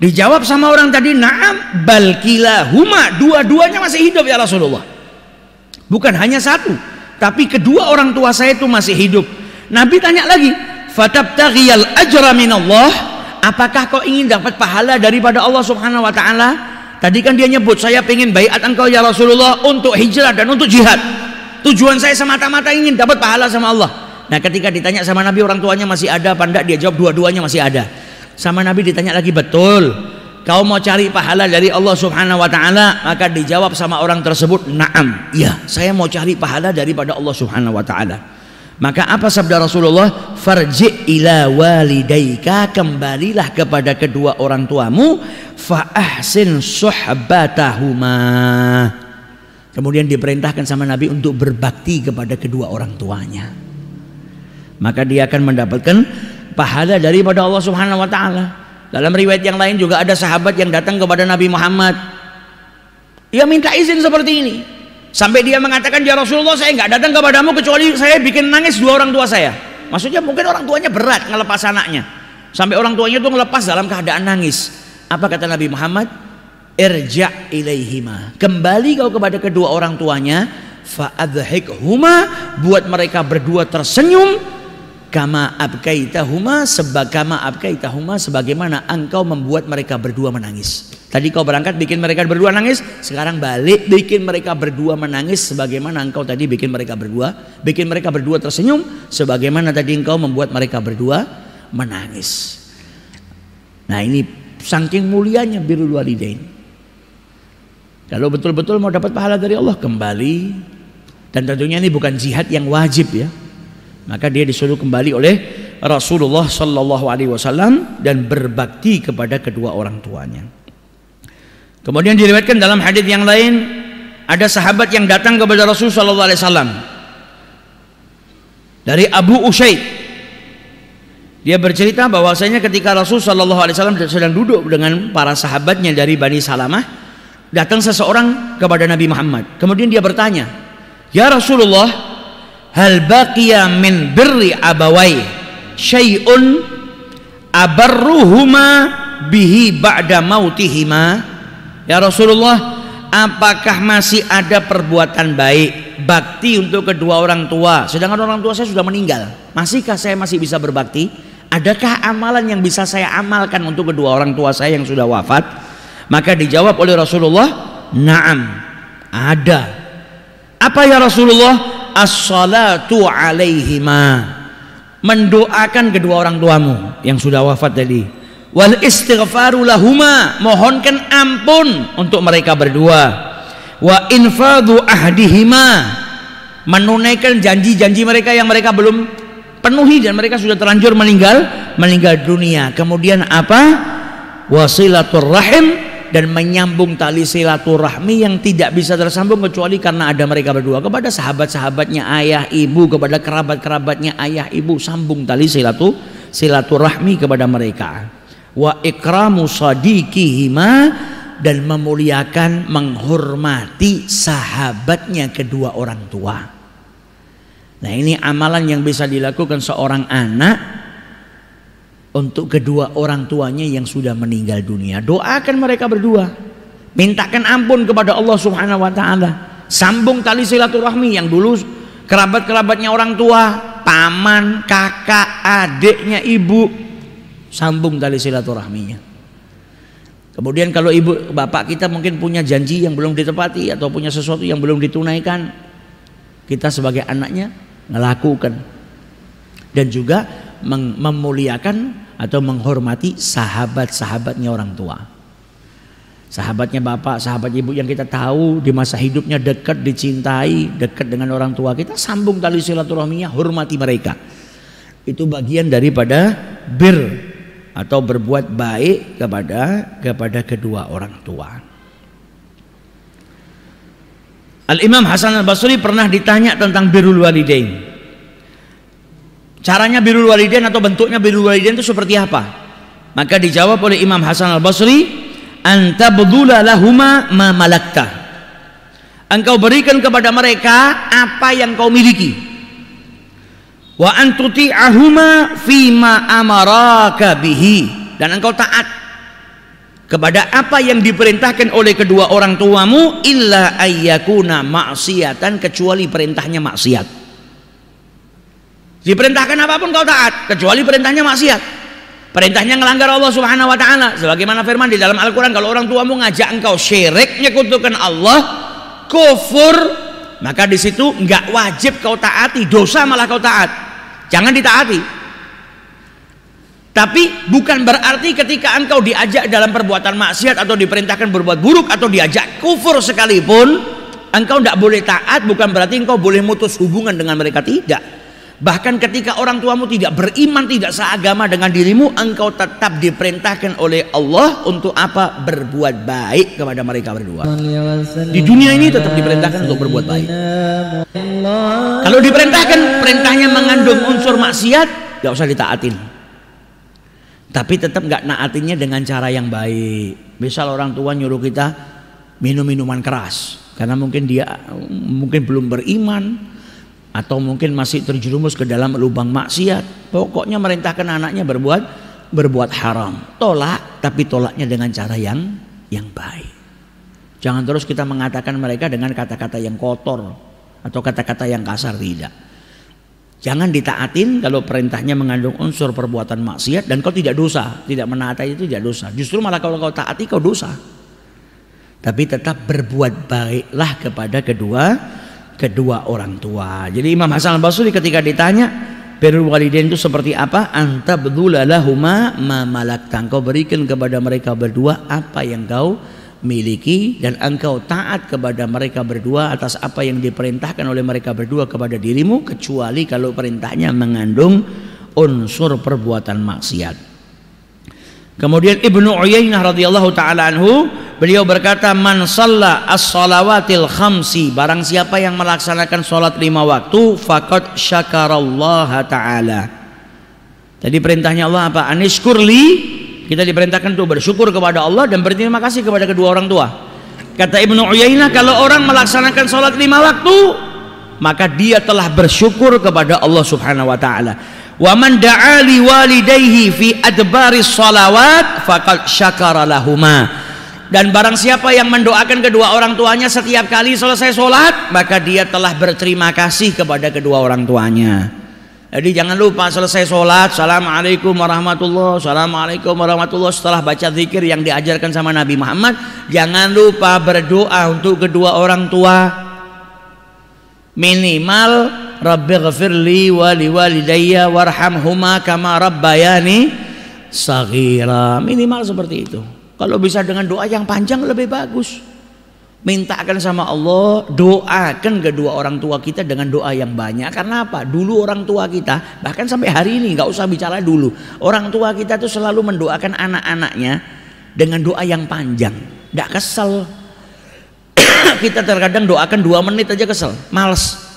dijawab sama orang tadi naam balkila huma dua-duanya masih hidup ya Rasulullah bukan hanya satu tapi kedua orang tua saya itu masih hidup Nabi tanya lagi fatabtaghiyal ajra minallah apakah kau ingin dapat pahala daripada Allah subhanahu wa ta'ala tadi kan dia nyebut saya ingin baiat engkau ya Rasulullah untuk hijrah dan untuk jihad tujuan saya semata-mata ingin dapat pahala sama Allah Nah ketika ditanya sama Nabi orang tuanya masih ada apa enggak dia jawab dua-duanya masih ada. Sama Nabi ditanya lagi betul. Kau mau cari pahala dari Allah Subhanahu wa taala, maka dijawab sama orang tersebut, "Na'am." Iya, saya mau cari pahala daripada Allah Subhanahu wa taala. Maka apa sabda Rasulullah? Farji ila walidayka kembalilah kepada kedua orang tuamu, fa ahsin suhbatahuma. Kemudian diperintahkan sama Nabi untuk berbakti kepada kedua orang tuanya maka dia akan mendapatkan pahala daripada Allah Subhanahu wa taala. Dalam riwayat yang lain juga ada sahabat yang datang kepada Nabi Muhammad. Ia minta izin seperti ini. Sampai dia mengatakan, "Ya Rasulullah, saya nggak datang kepadamu kecuali saya bikin nangis dua orang tua saya." Maksudnya mungkin orang tuanya berat ngelepas anaknya. Sampai orang tuanya itu ngelepas dalam keadaan nangis. Apa kata Nabi Muhammad? Irja ilaihima. Kembali kau kepada kedua orang tuanya, huma buat mereka berdua tersenyum kama abkaitahuma sebagaimana abkaitahuma sebagaimana engkau membuat mereka berdua menangis. Tadi kau berangkat bikin mereka berdua nangis, sekarang balik bikin mereka berdua menangis sebagaimana engkau tadi bikin mereka berdua, bikin mereka berdua tersenyum sebagaimana tadi engkau membuat mereka berdua menangis. Nah, ini saking mulianya birrul walidain. Kalau betul-betul mau dapat pahala dari Allah kembali dan tentunya ini bukan jihad yang wajib ya maka dia disuruh kembali oleh Rasulullah Shallallahu Alaihi Wasallam dan berbakti kepada kedua orang tuanya. Kemudian diriwayatkan dalam hadis yang lain ada sahabat yang datang kepada Rasulullah Shallallahu Alaihi Wasallam dari Abu Usaid. Dia bercerita bahwasanya ketika Rasul Shallallahu Alaihi Wasallam sedang duduk dengan para sahabatnya dari Bani Salamah, datang seseorang kepada Nabi Muhammad. Kemudian dia bertanya, ya Rasulullah, hal baqiya min birri abawai syai'un abarruhuma bihi ba'da mautihima ya Rasulullah apakah masih ada perbuatan baik bakti untuk kedua orang tua sedangkan orang tua saya sudah meninggal masihkah saya masih bisa berbakti adakah amalan yang bisa saya amalkan untuk kedua orang tua saya yang sudah wafat maka dijawab oleh Rasulullah naam ada apa ya Rasulullah as-salatu alaihima mendoakan kedua orang tuamu yang sudah wafat tadi wal istighfaru lahuma mohonkan ampun untuk mereka berdua wa infadu ahdihima menunaikan janji-janji mereka yang mereka belum penuhi dan mereka sudah terlanjur meninggal meninggal dunia kemudian apa wasilatul rahim dan menyambung tali silaturahmi yang tidak bisa tersambung kecuali karena ada mereka berdua kepada sahabat-sahabatnya ayah ibu kepada kerabat-kerabatnya ayah ibu sambung tali silatu silaturahmi kepada mereka wa ikramu sadiqihima dan memuliakan menghormati sahabatnya kedua orang tua nah ini amalan yang bisa dilakukan seorang anak untuk kedua orang tuanya yang sudah meninggal dunia. Doakan mereka berdua. Mintakan ampun kepada Allah Subhanahu wa taala. Sambung tali silaturahmi yang dulu kerabat-kerabatnya orang tua, paman, kakak, adiknya ibu sambung tali silaturahminya. Kemudian kalau ibu bapak kita mungkin punya janji yang belum ditepati atau punya sesuatu yang belum ditunaikan, kita sebagai anaknya melakukan. Dan juga memuliakan atau menghormati sahabat-sahabatnya orang tua. Sahabatnya bapak, sahabat ibu yang kita tahu di masa hidupnya dekat, dicintai, dekat dengan orang tua kita, sambung tali silaturahminya, hormati mereka. Itu bagian daripada bir atau berbuat baik kepada kepada kedua orang tua. Al Imam Hasan Al Basri pernah ditanya tentang birrul walidain. Caranya birrul walidain atau bentuknya birrul walidain itu seperti apa? Maka dijawab oleh Imam Hasan Al-Basri, "Anta budula lahuma ma malakta." Engkau berikan kepada mereka apa yang kau miliki. Wa antuti ahuma fima amaraka bihi dan engkau taat kepada apa yang diperintahkan oleh kedua orang tuamu illa ayyakuna maksiatan kecuali perintahnya maksiat Diperintahkan apapun kau taat, kecuali perintahnya maksiat. Perintahnya melanggar Allah Subhanahu wa taala. Sebagaimana firman di dalam Al-Qur'an, kalau orang tuamu ngajak engkau syirik, nyekutukan Allah, kufur, maka di situ nggak wajib kau taati, dosa malah kau taat. Jangan ditaati. Tapi bukan berarti ketika engkau diajak dalam perbuatan maksiat atau diperintahkan berbuat buruk atau diajak kufur sekalipun, engkau tidak boleh taat bukan berarti engkau boleh mutus hubungan dengan mereka tidak Bahkan ketika orang tuamu tidak beriman, tidak seagama dengan dirimu, engkau tetap diperintahkan oleh Allah untuk apa? Berbuat baik kepada mereka berdua. Di dunia ini tetap diperintahkan untuk berbuat baik. Kalau diperintahkan, perintahnya mengandung unsur maksiat, nggak usah ditaatin. Tapi tetap nggak naatinya dengan cara yang baik. Misal orang tua nyuruh kita minum minuman keras, karena mungkin dia mungkin belum beriman, atau mungkin masih terjerumus ke dalam lubang maksiat. Pokoknya merintahkan anaknya berbuat berbuat haram. Tolak tapi tolaknya dengan cara yang yang baik. Jangan terus kita mengatakan mereka dengan kata-kata yang kotor atau kata-kata yang kasar tidak. Jangan ditaatin kalau perintahnya mengandung unsur perbuatan maksiat dan kau tidak dosa, tidak menaati itu tidak dosa. Justru malah kalau kau taati kau dosa. Tapi tetap berbuat baiklah kepada kedua kedua orang tua. Jadi Imam Hasan Basri ketika ditanya perwali walidain itu seperti apa? Anta lahuma ma malakta. tangkau berikan kepada mereka berdua apa yang kau miliki dan engkau taat kepada mereka berdua atas apa yang diperintahkan oleh mereka berdua kepada dirimu kecuali kalau perintahnya mengandung unsur perbuatan maksiat. Kemudian Ibnu Uyainah radhiyallahu taala anhu, beliau berkata, "Man shalla as-shalawatil khamsi, barang siapa yang melaksanakan salat lima waktu, faqad syakarallaha taala." Jadi perintahnya Allah apa? Anishkurli kita diperintahkan untuk bersyukur kepada Allah dan berterima kasih kepada kedua orang tua. Kata Ibnu Uyainah, kalau orang melaksanakan salat lima waktu, maka dia telah bersyukur kepada Allah Subhanahu wa taala wa man da'a walidayhi fi adbaris salawat faqad syakara lahuma dan barang siapa yang mendoakan kedua orang tuanya setiap kali selesai sholat maka dia telah berterima kasih kepada kedua orang tuanya jadi jangan lupa selesai sholat Assalamualaikum warahmatullahi Assalamualaikum warahmatullahi Setelah baca zikir yang diajarkan sama Nabi Muhammad Jangan lupa berdoa untuk kedua orang tua Minimal rabbighfirli wa warham warhamhuma kama rabbayani saghira. Minimal seperti itu. Kalau bisa dengan doa yang panjang lebih bagus. Mintakan sama Allah, doakan kedua orang tua kita dengan doa yang banyak. Karena apa? Dulu orang tua kita, bahkan sampai hari ini nggak usah bicara dulu. Orang tua kita tuh selalu mendoakan anak-anaknya dengan doa yang panjang. Tidak kesel. kita terkadang doakan dua menit aja kesel, males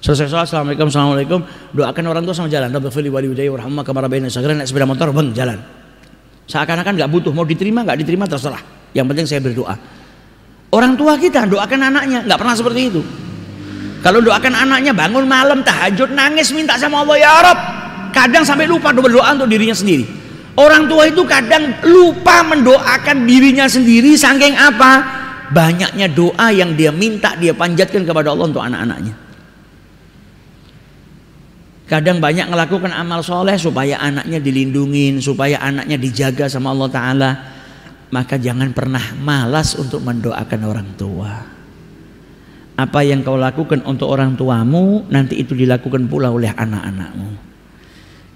Selesai sholat, assalamualaikum, assalamualaikum. Doakan orang tua sama jalan. Rabbi fili wali wajah, warhamma kamar segera naik sepeda motor, bang jalan. Seakan-akan nggak butuh, mau diterima nggak diterima terserah. Yang penting saya berdoa. Orang tua kita doakan anaknya, nggak pernah seperti itu. Kalau doakan anaknya bangun malam tahajud nangis minta sama Allah ya Rob. Kadang sampai lupa berdoa untuk dirinya sendiri. Orang tua itu kadang lupa mendoakan dirinya sendiri saking apa? Banyaknya doa yang dia minta dia panjatkan kepada Allah untuk anak-anaknya. Kadang banyak melakukan amal soleh supaya anaknya dilindungin, supaya anaknya dijaga sama Allah Ta'ala. Maka jangan pernah malas untuk mendoakan orang tua. Apa yang kau lakukan untuk orang tuamu, nanti itu dilakukan pula oleh anak-anakmu.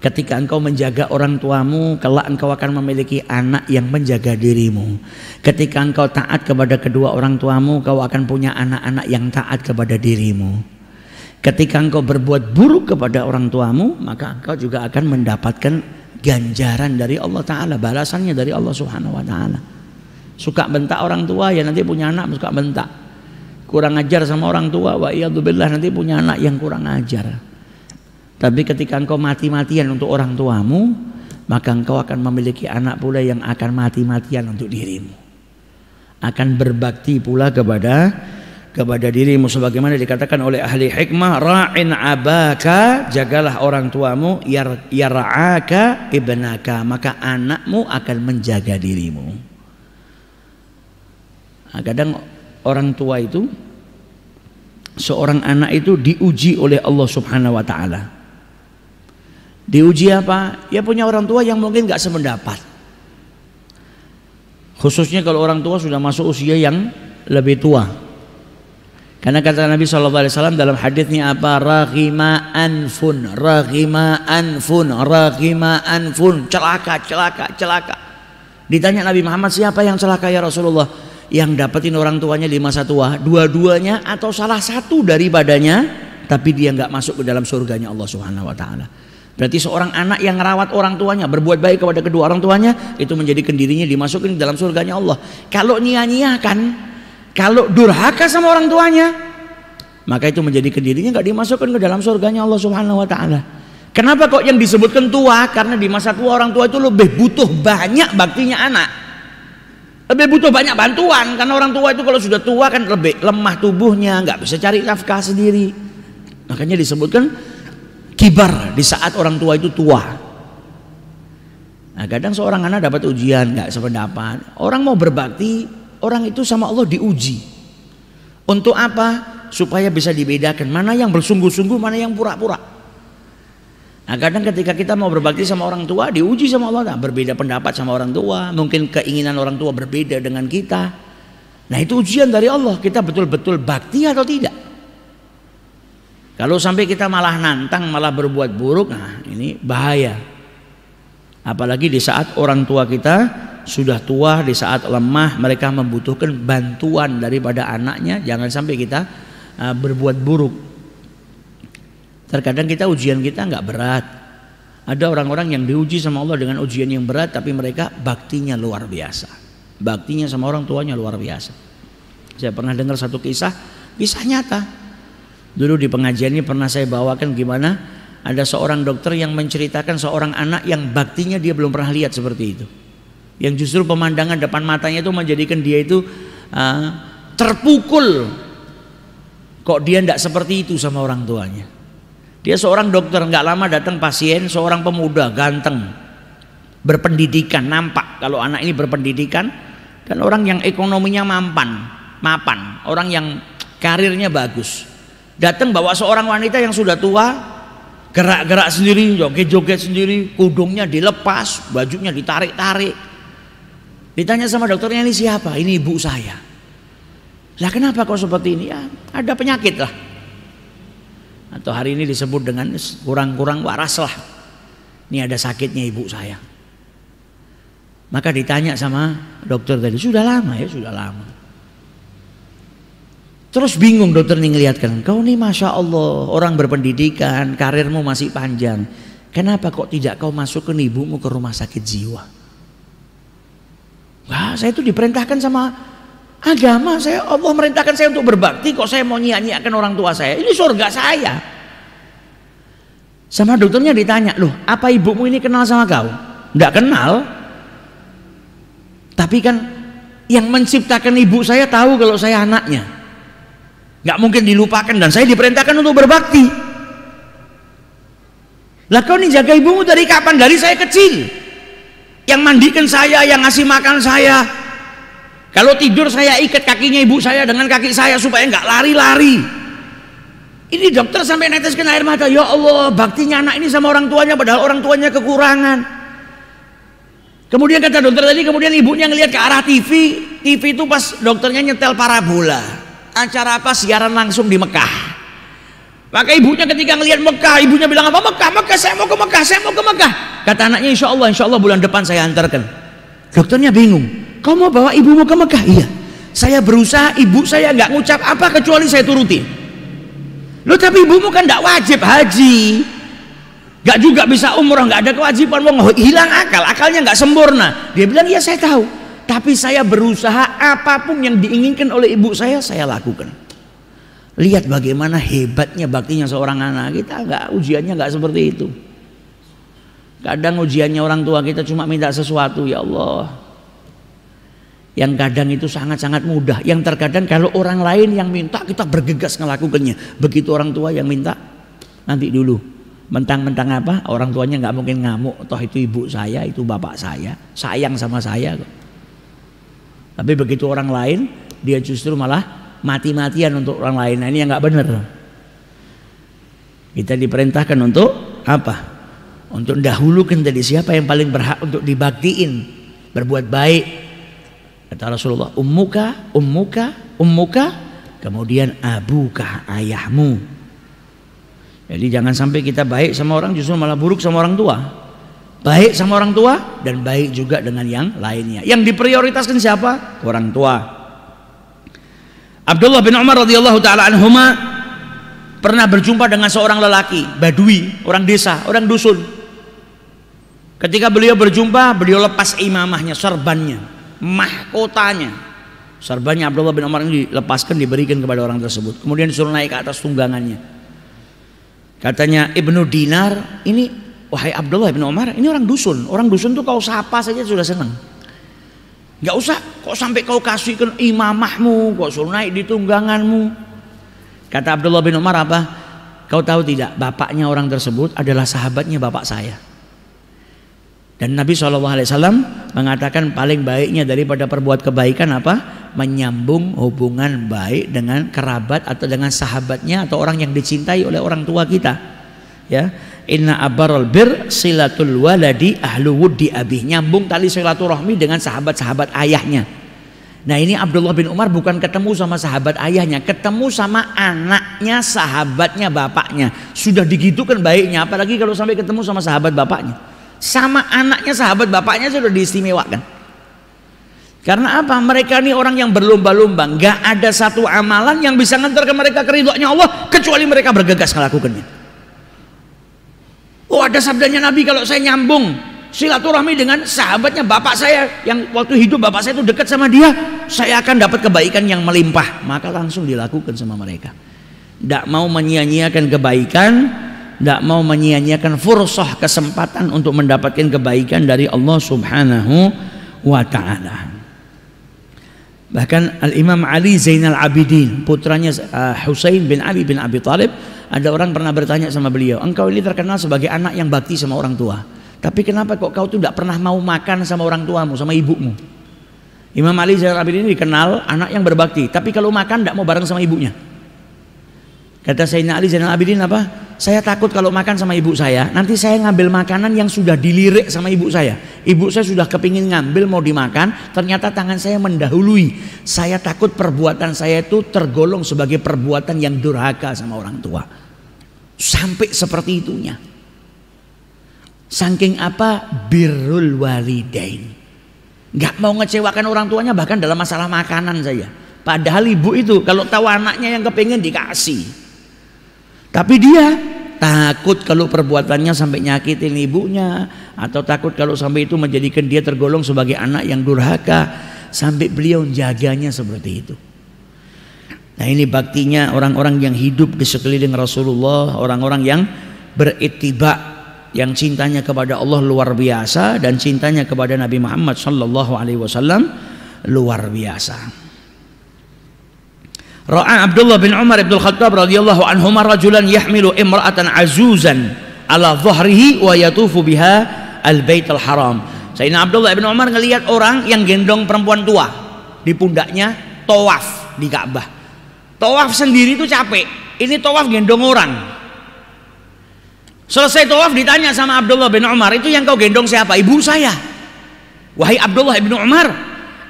Ketika engkau menjaga orang tuamu, kelak engkau akan memiliki anak yang menjaga dirimu. Ketika engkau taat kepada kedua orang tuamu, kau akan punya anak-anak yang taat kepada dirimu. Ketika engkau berbuat buruk kepada orang tuamu, maka engkau juga akan mendapatkan ganjaran dari Allah Ta'ala, balasannya dari Allah Subhanahu wa Ta'ala. Suka bentak orang tua, ya nanti punya anak suka bentak. Kurang ajar sama orang tua, wa iyadzubillah nanti punya anak yang kurang ajar. Tapi ketika engkau mati-matian untuk orang tuamu, maka engkau akan memiliki anak pula yang akan mati-matian untuk dirimu. Akan berbakti pula kepada kepada dirimu sebagaimana dikatakan oleh ahli hikmah ra'in abaka jagalah orang tuamu yar, yar'aka ibnaka maka anakmu akan menjaga dirimu nah, kadang orang tua itu seorang anak itu diuji oleh Allah subhanahu wa ta'ala diuji apa? ya punya orang tua yang mungkin gak sependapat khususnya kalau orang tua sudah masuk usia yang lebih tua karena kata Nabi SAW dalam hadisnya apa? Rahima anfun, rahima anfun, rahima anfun. Celaka, celaka, celaka. Ditanya Nabi Muhammad siapa yang celaka ya Rasulullah? Yang dapetin orang tuanya lima satu Dua-duanya atau salah satu daripadanya. Tapi dia nggak masuk ke dalam surganya Allah Subhanahu Wa Taala. Berarti seorang anak yang merawat orang tuanya, berbuat baik kepada kedua orang tuanya, itu menjadi kendirinya dimasukin ke dalam surganya Allah. Kalau nyia-nyiakan, kalau durhaka sama orang tuanya, maka itu menjadi kedirinya nggak dimasukkan ke dalam surganya Allah Subhanahu wa taala. Kenapa kok yang disebutkan tua? Karena di masa tua orang tua itu lebih butuh banyak baktinya anak. Lebih butuh banyak bantuan karena orang tua itu kalau sudah tua kan lebih lemah tubuhnya, nggak bisa cari nafkah sendiri. Makanya disebutkan kibar di saat orang tua itu tua. Nah, kadang seorang anak dapat ujian nggak sependapat. Orang mau berbakti Orang itu sama Allah diuji. Untuk apa? Supaya bisa dibedakan mana yang bersungguh-sungguh, mana yang pura-pura. Nah kadang ketika kita mau berbakti sama orang tua diuji sama Allah, nah, berbeda pendapat sama orang tua, mungkin keinginan orang tua berbeda dengan kita. Nah itu ujian dari Allah, kita betul-betul bakti atau tidak. Kalau sampai kita malah nantang, malah berbuat buruk, nah ini bahaya. Apalagi di saat orang tua kita sudah tua di saat lemah mereka membutuhkan bantuan daripada anaknya jangan sampai kita uh, berbuat buruk terkadang kita ujian kita nggak berat ada orang-orang yang diuji sama Allah dengan ujian yang berat tapi mereka baktinya luar biasa baktinya sama orang tuanya luar biasa saya pernah dengar satu kisah kisah nyata dulu di pengajian ini pernah saya bawakan gimana ada seorang dokter yang menceritakan seorang anak yang baktinya dia belum pernah lihat seperti itu yang justru pemandangan depan matanya itu menjadikan dia itu uh, terpukul kok dia tidak seperti itu sama orang tuanya dia seorang dokter nggak lama datang pasien seorang pemuda ganteng berpendidikan nampak kalau anak ini berpendidikan dan orang yang ekonominya mampan mapan orang yang karirnya bagus datang bawa seorang wanita yang sudah tua gerak-gerak sendiri, joget-joget sendiri, kudungnya dilepas, bajunya ditarik-tarik, Ditanya sama dokternya ini siapa? Ini ibu saya. Lah kenapa kok seperti ini? Ya, ada penyakit lah. Atau hari ini disebut dengan kurang-kurang waras lah. Ini ada sakitnya ibu saya. Maka ditanya sama dokter tadi, sudah lama ya, sudah lama. Terus bingung dokter ini ngeliatkan, kau nih masya Allah orang berpendidikan, karirmu masih panjang. Kenapa kok tidak kau masuk ke ibumu ke rumah sakit jiwa? Wah, saya itu diperintahkan sama agama saya. Allah merintahkan saya untuk berbakti kok saya mau nyiak-nyiakan orang tua saya. Ini surga saya. Sama dokternya ditanya, "Loh, apa ibumu ini kenal sama kau?" Enggak kenal. Tapi kan yang menciptakan ibu saya tahu kalau saya anaknya. Enggak mungkin dilupakan dan saya diperintahkan untuk berbakti. Lah kau nih jaga ibumu dari kapan? Dari saya kecil yang mandikan saya, yang ngasih makan saya. Kalau tidur saya ikat kakinya ibu saya dengan kaki saya supaya nggak lari-lari. Ini dokter sampai neteskan air mata, ya Allah, baktinya anak ini sama orang tuanya padahal orang tuanya kekurangan. Kemudian kata dokter tadi, kemudian ibunya ngelihat ke arah TV, TV itu pas dokternya nyetel parabola. Acara apa siaran langsung di Mekah. Maka ibunya ketika melihat Mekah, ibunya bilang apa? Mekah, Mekah, saya mau ke Mekah, saya mau ke Mekah. Kata anaknya, insya Allah, insya Allah bulan depan saya antarkan. Dokternya bingung. Kau mau bawa ibumu ke Mekah? Iya. Saya berusaha, ibu saya nggak ngucap apa kecuali saya turuti. Lo tapi ibumu kan nggak wajib haji. Nggak juga bisa umroh, nggak ada kewajiban. Mau hilang akal, akalnya nggak sempurna. Dia bilang, iya saya tahu. Tapi saya berusaha apapun yang diinginkan oleh ibu saya, saya lakukan. Lihat bagaimana hebatnya baktinya seorang anak. Kita nggak ujiannya nggak seperti itu. Kadang ujiannya orang tua kita cuma minta sesuatu ya Allah. Yang kadang itu sangat-sangat mudah. Yang terkadang kalau orang lain yang minta kita bergegas ngelakukannya. Begitu orang tua yang minta nanti dulu. Mentang-mentang apa orang tuanya nggak mungkin ngamuk. Toh itu ibu saya, itu bapak saya. Sayang sama saya Tapi begitu orang lain dia justru malah mati-matian untuk orang lain. Nah, ini yang nggak benar. Kita diperintahkan untuk apa? Untuk dahulukan tadi siapa yang paling berhak untuk dibaktiin, berbuat baik. Kata Rasulullah, ummuka, ummuka, ummuka, kemudian abuka, ayahmu. Jadi jangan sampai kita baik sama orang justru malah buruk sama orang tua. Baik sama orang tua dan baik juga dengan yang lainnya. Yang diprioritaskan siapa? Orang tua Abdullah bin Umar radhiyallahu taala anhuma pernah berjumpa dengan seorang lelaki badui, orang desa, orang dusun. Ketika beliau berjumpa, beliau lepas imamahnya, serbannya, mahkotanya. Serbannya Abdullah bin Umar ini dilepaskan diberikan kepada orang tersebut. Kemudian disuruh naik ke atas tunggangannya. Katanya Ibnu Dinar, ini wahai Abdullah bin Umar, ini orang dusun. Orang dusun tuh kau sapa saja sudah senang. Gak usah kok sampai kau kasihkan imamahmu kok suruh naik di tungganganmu kata Abdullah bin Umar apa kau tahu tidak bapaknya orang tersebut adalah sahabatnya bapak saya dan Nabi SAW mengatakan paling baiknya daripada perbuat kebaikan apa? Menyambung hubungan baik dengan kerabat atau dengan sahabatnya atau orang yang dicintai oleh orang tua kita. Ya, inna abarol bir silatul waladi ahlu wuddi abih nyambung tali silaturahmi dengan sahabat-sahabat ayahnya nah ini Abdullah bin Umar bukan ketemu sama sahabat ayahnya ketemu sama anaknya sahabatnya bapaknya sudah digitukan baiknya apalagi kalau sampai ketemu sama sahabat bapaknya sama anaknya sahabat bapaknya sudah diistimewakan karena apa? Mereka ini orang yang berlomba-lomba, gak ada satu amalan yang bisa ngantar ke mereka ke Allah kecuali mereka bergegas melakukannya. Oh ada sabdanya Nabi kalau saya nyambung silaturahmi dengan sahabatnya bapak saya yang waktu hidup bapak saya itu dekat sama dia saya akan dapat kebaikan yang melimpah maka langsung dilakukan sama mereka tidak mau menyia-nyiakan kebaikan tidak mau menyia-nyiakan fursah kesempatan untuk mendapatkan kebaikan dari Allah subhanahu wa ta'ala Bahkan Al-Imam Ali Zainal Abidin, putranya eh, Husain bin Ali bin Abi Talib ada orang pernah bertanya sama beliau, "Engkau ini terkenal sebagai anak yang bakti sama orang tua, tapi kenapa kok kau tuh tidak pernah mau makan sama orang tuamu, sama ibumu?" Imam Ali Zainal Abidin ini dikenal anak yang berbakti, tapi kalau makan tidak mau bareng sama ibunya. Kata Sayyidina Ali Zainal Abidin apa? Saya takut kalau makan sama ibu saya, nanti saya ngambil makanan yang sudah dilirik sama ibu saya. Ibu saya sudah kepingin ngambil mau dimakan, ternyata tangan saya mendahului. Saya takut perbuatan saya itu tergolong sebagai perbuatan yang durhaka sama orang tua. Sampai seperti itunya. Saking apa? Birrul walidain. Gak mau ngecewakan orang tuanya bahkan dalam masalah makanan saya. Padahal ibu itu kalau tahu anaknya yang kepingin dikasih tapi dia takut kalau perbuatannya sampai nyakitin ibunya atau takut kalau sampai itu menjadikan dia tergolong sebagai anak yang durhaka sampai beliau menjaganya seperti itu. Nah ini baktinya orang-orang yang hidup di sekeliling Rasulullah, orang-orang yang beritibak yang cintanya kepada Allah luar biasa dan cintanya kepada Nabi Muhammad Shallallahu alaihi wasallam luar biasa. Ra'a Abdullah bin Umar bin Khattab radhiyallahu anhuma rajulan yahmilu imra'atan azuzan ala dhahrihi wa yatufu biha al-bait al-haram. Sayyidina Abdullah bin Umar ngelihat orang yang gendong perempuan tua di pundaknya tawaf di Ka'bah. Tawaf sendiri itu capek. Ini tawaf gendong orang. Selesai tawaf ditanya sama Abdullah bin Umar, "Itu yang kau gendong siapa?" "Ibu saya." "Wahai Abdullah bin Umar,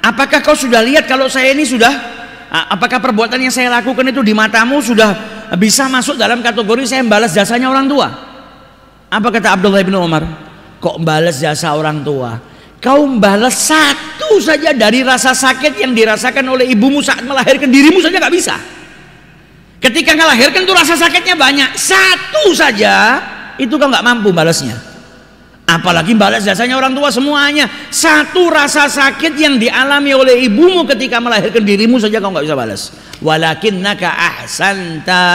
apakah kau sudah lihat kalau saya ini sudah Ah, apakah perbuatan yang saya lakukan itu di matamu sudah bisa masuk dalam kategori saya membalas jasanya orang tua? Apa kata Abdullah bin Umar? Kok membalas jasa orang tua? Kau membalas satu saja dari rasa sakit yang dirasakan oleh ibumu saat melahirkan dirimu saja nggak bisa. Ketika ngelahirkan tuh rasa sakitnya banyak, satu saja itu kau nggak mampu balasnya. Apalagi balas jasanya orang tua semuanya. Satu rasa sakit yang dialami oleh ibumu ketika melahirkan dirimu saja kau nggak bisa balas. Walakin naka ahsanta.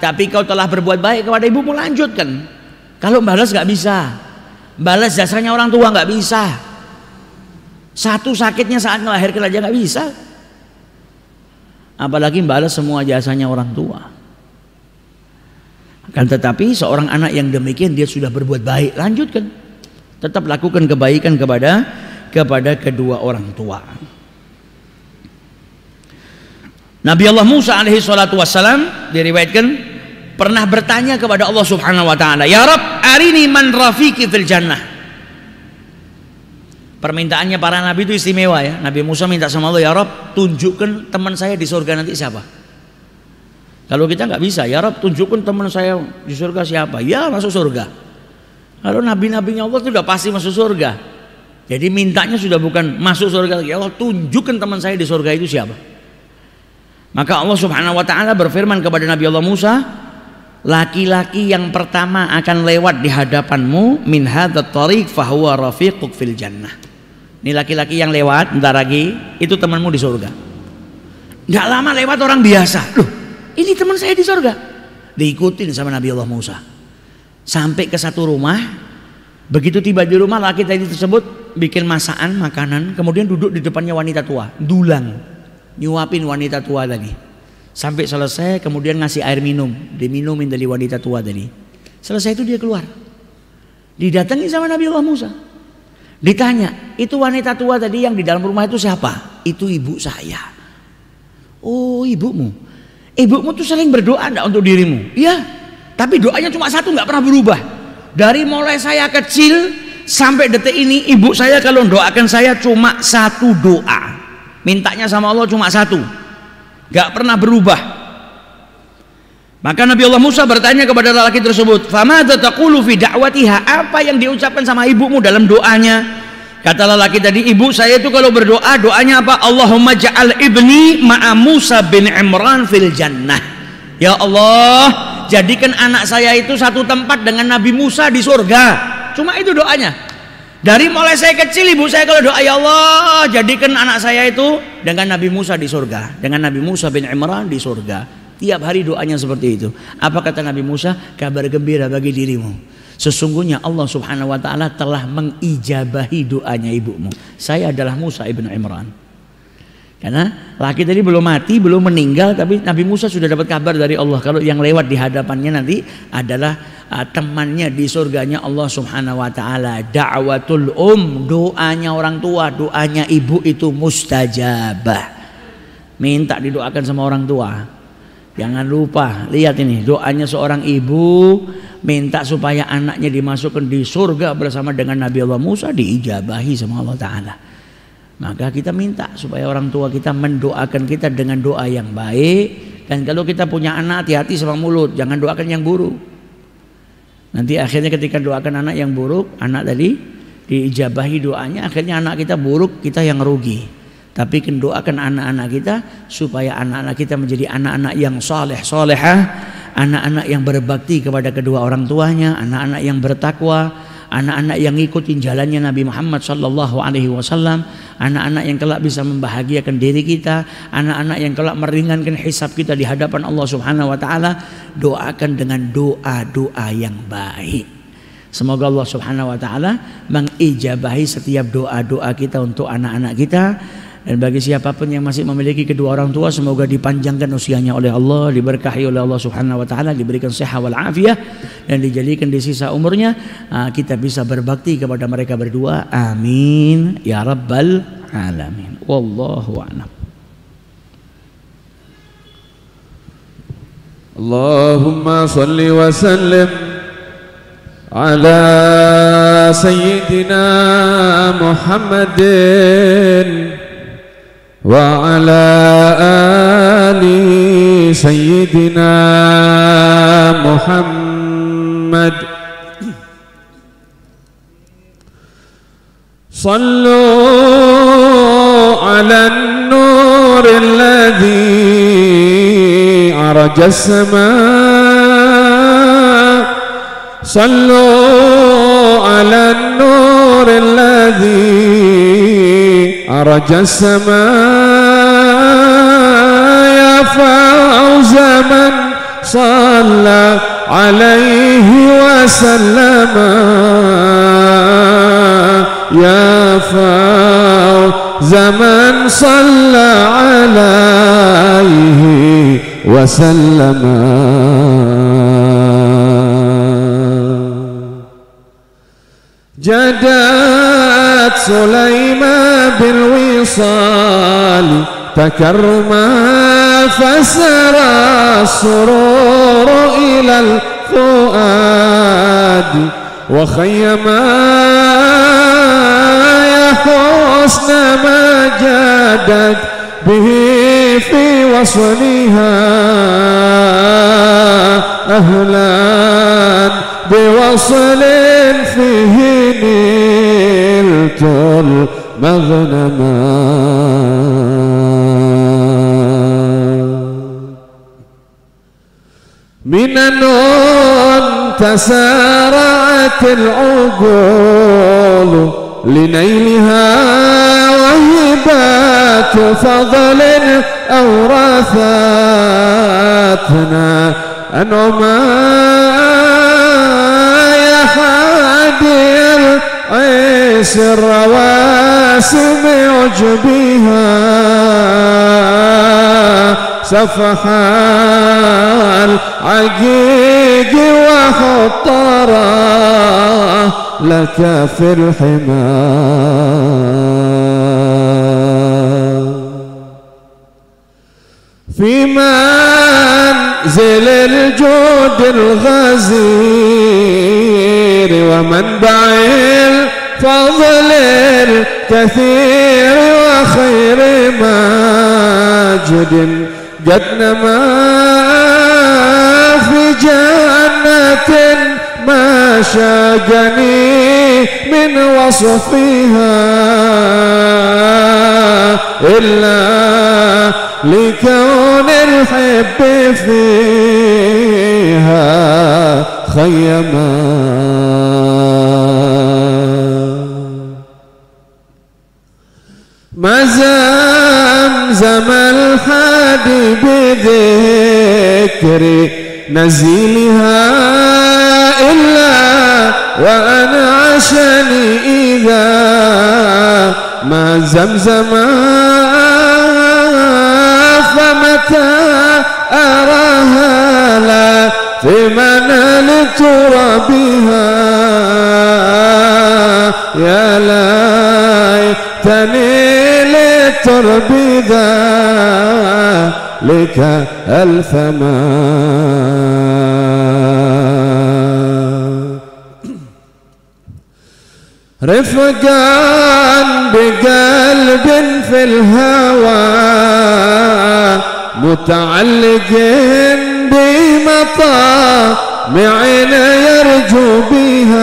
Tapi kau telah berbuat baik kepada ibumu lanjutkan. Kalau balas nggak bisa. Balas jasanya orang tua nggak bisa. Satu sakitnya saat melahirkan aja nggak bisa. Apalagi balas semua jasanya orang tua. Kan tetapi seorang anak yang demikian dia sudah berbuat baik, lanjutkan. Tetap lakukan kebaikan kepada kepada kedua orang tua. Nabi Allah Musa alaihi salatu wassalam diriwayatkan pernah bertanya kepada Allah Subhanahu wa taala, "Ya Rabb, arini man rafiki fil jannah." Permintaannya para nabi itu istimewa ya. Nabi Musa minta sama Allah, "Ya Rabb, tunjukkan teman saya di surga nanti siapa?" Kalau kita nggak bisa, ya Rob tunjukkan teman saya di surga siapa. Ya masuk surga. Kalau nabi-nabinya Allah sudah pasti masuk surga. Jadi mintanya sudah bukan masuk surga lagi. Ya Allah tunjukkan teman saya di surga itu siapa. Maka Allah subhanahu wa ta'ala berfirman kepada Nabi Allah Musa. Laki-laki yang pertama akan lewat di hadapanmu min hadat tariq fahuwa rafiquk fil jannah. Ini laki-laki yang lewat, ntar lagi, itu temanmu di surga. Gak lama lewat orang biasa. Loh, ini teman saya di sorga. Diikutin sama Nabi Allah Musa. Sampai ke satu rumah. Begitu tiba di rumah laki tadi tersebut bikin masakan, makanan. Kemudian duduk di depannya wanita tua. Dulang. Nyuapin wanita tua tadi. Sampai selesai kemudian ngasih air minum. Diminumin dari wanita tua tadi. Selesai itu dia keluar. Didatangi sama Nabi Allah Musa. Ditanya, itu wanita tua tadi yang di dalam rumah itu siapa? Itu ibu saya. Oh ibumu, Ibumu tuh saling berdoa enggak untuk dirimu? Iya. Tapi doanya cuma satu nggak pernah berubah. Dari mulai saya kecil sampai detik ini ibu saya kalau doakan saya cuma satu doa. Mintanya sama Allah cuma satu. Nggak pernah berubah. Maka Nabi Allah Musa bertanya kepada lelaki tersebut, "Fama taqulu fi da'watiha?" Apa yang diucapkan sama ibumu dalam doanya? Kata lelaki tadi, ibu saya itu kalau berdoa, doanya apa? Allahumma ja'al ibni ma'a Musa bin Imran fil jannah. Ya Allah, jadikan anak saya itu satu tempat dengan Nabi Musa di surga. Cuma itu doanya. Dari mulai saya kecil ibu saya kalau doa ya Allah, jadikan anak saya itu dengan Nabi Musa di surga, dengan Nabi Musa bin Imran di surga. Tiap hari doanya seperti itu. Apa kata Nabi Musa? Kabar gembira bagi dirimu Sesungguhnya Allah Subhanahu wa taala telah mengijabahi doanya ibumu. Saya adalah Musa ibn Imran. Karena laki tadi belum mati, belum meninggal, tapi Nabi Musa sudah dapat kabar dari Allah kalau yang lewat di hadapannya nanti adalah uh, temannya di surganya Allah Subhanahu wa taala. Da'watul um, doanya orang tua, doanya ibu itu mustajabah. Minta didoakan sama orang tua. Jangan lupa, lihat ini doanya seorang ibu minta supaya anaknya dimasukkan di surga bersama dengan Nabi Allah Musa diijabahi sama Allah Ta'ala. Maka kita minta supaya orang tua kita mendoakan kita dengan doa yang baik. Dan kalau kita punya anak hati-hati sama mulut, jangan doakan yang buruk. Nanti akhirnya ketika doakan anak yang buruk, anak tadi diijabahi doanya, akhirnya anak kita buruk, kita yang rugi. Tapi kan doakan anak-anak kita supaya anak-anak kita menjadi anak-anak yang soleh, solehah, anak-anak yang berbakti kepada kedua orang tuanya, anak-anak yang bertakwa, anak-anak yang ngikutin jalannya Nabi Muhammad Shallallahu Alaihi Wasallam, anak-anak yang kelak bisa membahagiakan diri kita, anak-anak yang kelak meringankan hisab kita di hadapan Allah Subhanahu Wa Taala, doakan dengan doa-doa yang baik. Semoga Allah Subhanahu wa taala mengijabahi setiap doa-doa kita untuk anak-anak kita dan bagi siapapun yang masih memiliki kedua orang tua semoga dipanjangkan usianya oleh Allah, diberkahi oleh Allah Subhanahu wa taala, diberikan sehat wal afiah dan dijadikan di sisa umurnya ah, kita bisa berbakti kepada mereka berdua. Amin ya rabbal alamin. Wallahu a'lam. Allahumma salli wa sallim ala sayyidina Muhammadin وعلى آل سيدنا محمد صلوا على النور الذي عرج السماء صلوا على النور الذي عرج السماء يا فوز من صلى عليه وسلم يا فوز من صلى عليه وسلم جدًا جاءت سليمة بالوصال تكرما فسرى السرور إلى الفؤاد وخيما يا حسن ما جادت به في وصلها أهلا بوصل فيه نلت المغنما من النون تسارعت العقول لنيلها وهبات فضل أورثتنا أنعما يا حادي العيس رواسم عجبها سفح العقيق وحطره لك في الحمى في منزل الجود الغزير ومنبع الفضل الكثير وخير ماجد قد نما في جنة ما شاجني من وصفها إلا لكون الحب فيها خيما ما زمزم الحادي بذكر نزيلها إلا وأنا عشاني إذا ما زمزم فمتى أراها لا في منال ترابها يا ليتني للترب ذلك الفمان رفقا بقلب في الهوى متعلق بمطامعنا يرجو بها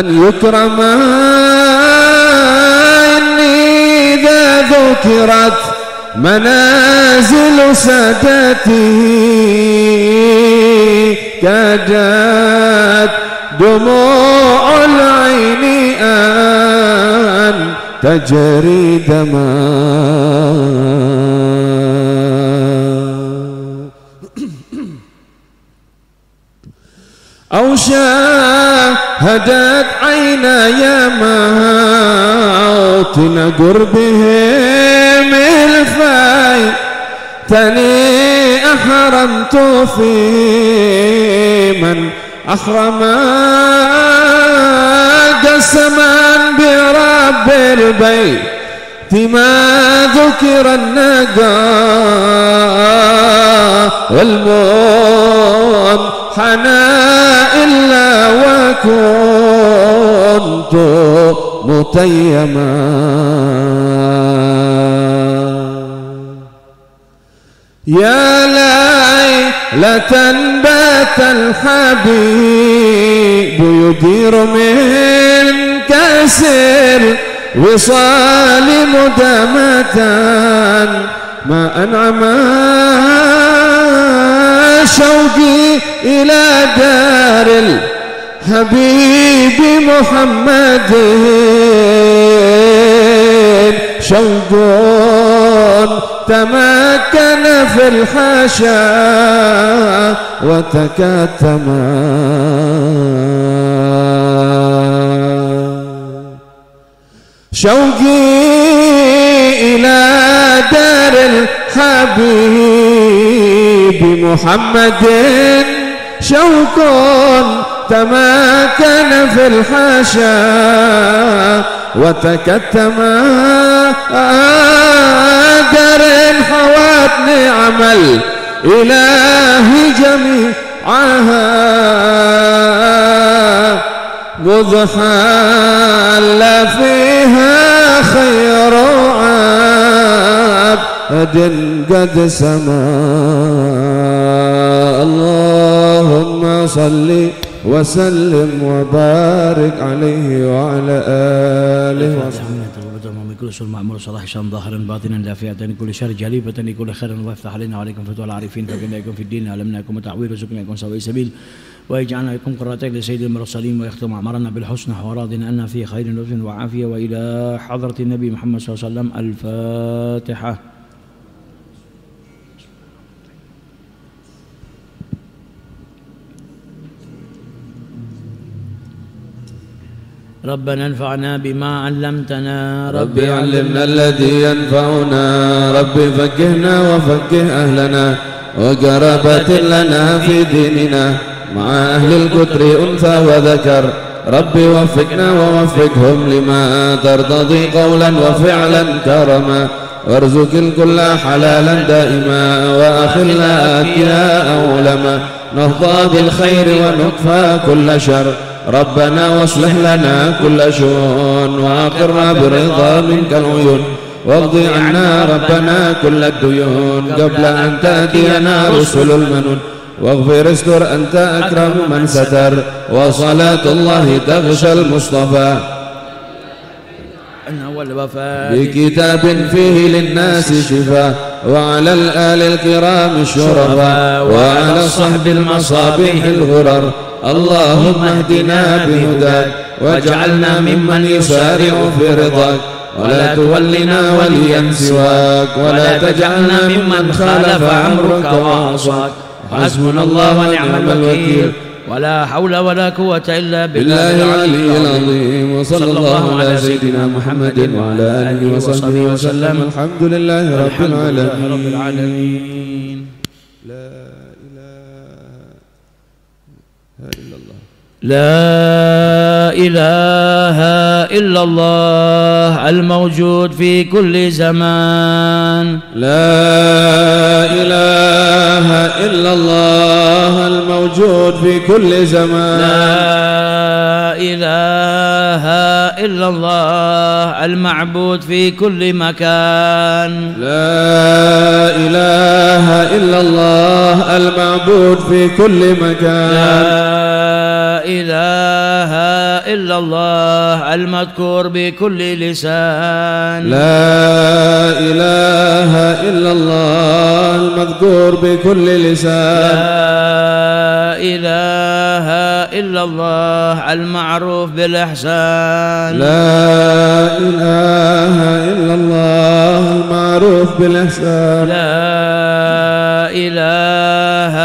أن يكرم إني إذا ذكرت منازل سادته كادت دموع العين آن تجري دما أو شاهدت يا موطن قربهم الفاي تني أحرمت في من ما قسما برب البيت ما ذكر الندى حنا إلا وكنت متيما يا ليلة بات الحبيب يدير من كسر وصال مدامة ما أنعم شوقي إلى دار الحبيب محمد شوق تماكن في الحاشا وتكاتما شوقي إلى دار الحبيب محمد شوق تماكن في الحاشا وتكتما آه دار خواتني عمل إلهي جميعها مضحى لا فيها خير عبد قد سما اللهم صل وسلم وبارك عليه وعلى آله وصحبه وما من كل سوء معمول صلاح شان ظاهرا باطنا لا فئة كل شر جليبة كل خير وافتح علينا وعليكم فتوى العارفين يكون في الدين علمنا يكون علمناكم وسكنا يكون سوي سبيل ويجعلنا يكون قراتك لسيد المرسلين ويختم أعمارنا بالحسنى وراضنا أن في خير لطف وعافية وإلى حضرة النبي محمد صلى الله عليه وسلم الفاتحة ربنا انفعنا بما علمتنا رب علمنا الذي ينفعنا رب فقهنا وفقه أهلنا وقرابة لنا في ديننا مع أهل القدر أنثى وذكر رب وفقنا ووفقهم لما ترتضي قولا وفعلا كرما وارزق الكل حلالا دائما وأخلا أكياء أولما نهضى بالخير ونكفى كل شر ربنا واصلح لنا كل شؤون وأقرنا برضا منك العيون واقض عنا ربنا كل الديون قبل أن تأتينا رسل المنون واغفر استر أنت أكرم من ستر وصلاة الله تغشى المصطفى والوفاء بكتاب فيه للناس شفاء وعلى الآل الكرام الشرفاء وعلى صحب المصابيح الغرر اللهم اهدنا بهداك واجعلنا ممن يسارع في رضاك ولا تولنا وليا سواك ولا تجعلنا ممن خالف امرك وعصاك حسبنا الله ونعم الوكيل ولا حول ولا قوة إلا بالله العلي العظيم وصلى الله على سيدنا محمد وعلى آله وصحبه وسلم الحمد لله رب العالمين لا إله إلا الله الموجود في كل زمان لا إله إلا الله الموجود في كل زمان لا إله إلا الله المعبود في كل مكان لا إله إلا الله المعبود في كل مكان لا إله إلا الله المذكور بكل لسان لا إله إلا الله المذكور بكل لسان لا إله إلا الله المعروف بالإحسان لا إله إلا الله المعروف بالإحسان لا إله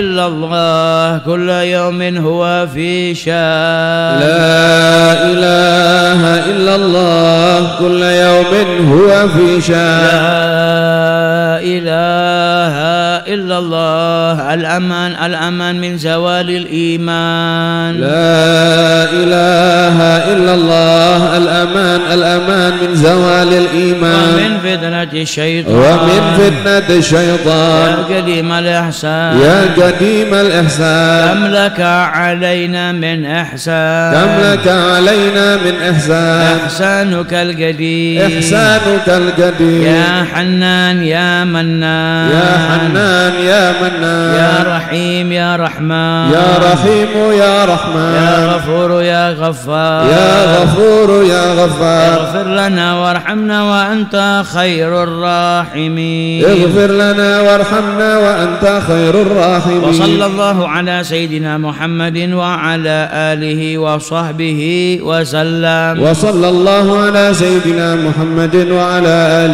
إلا الله كل يوم هو في شان لا إله إلا الله كل يوم هو في شان لا إله إلا الله الأمان الأمان من زوال الإيمان لا إله إلا الله الأمان الأمان من زوال الإيمان ومن فتنة الشيطان ومن فتنة الشيطان يا قديم الإحسان يا قديم الإحسان كم لك علينا من إحسان كم لك علينا من إحسان إحسانك القديم إحسانك القديم يا حنان يا منان يا حنان منان يا منان يا رحيم يا رحمن يا رحيم يا رحمن يا غفور يا غفار يا غفور يا غفار اغفر لنا وارحمنا وأنت خير الراحمين اغفر لنا وارحمنا وأنت خير الراحمين وصلى الله على سيدنا محمد وعلى آله وصحبه وسلم وصلى الله على سيدنا محمد وعلى آله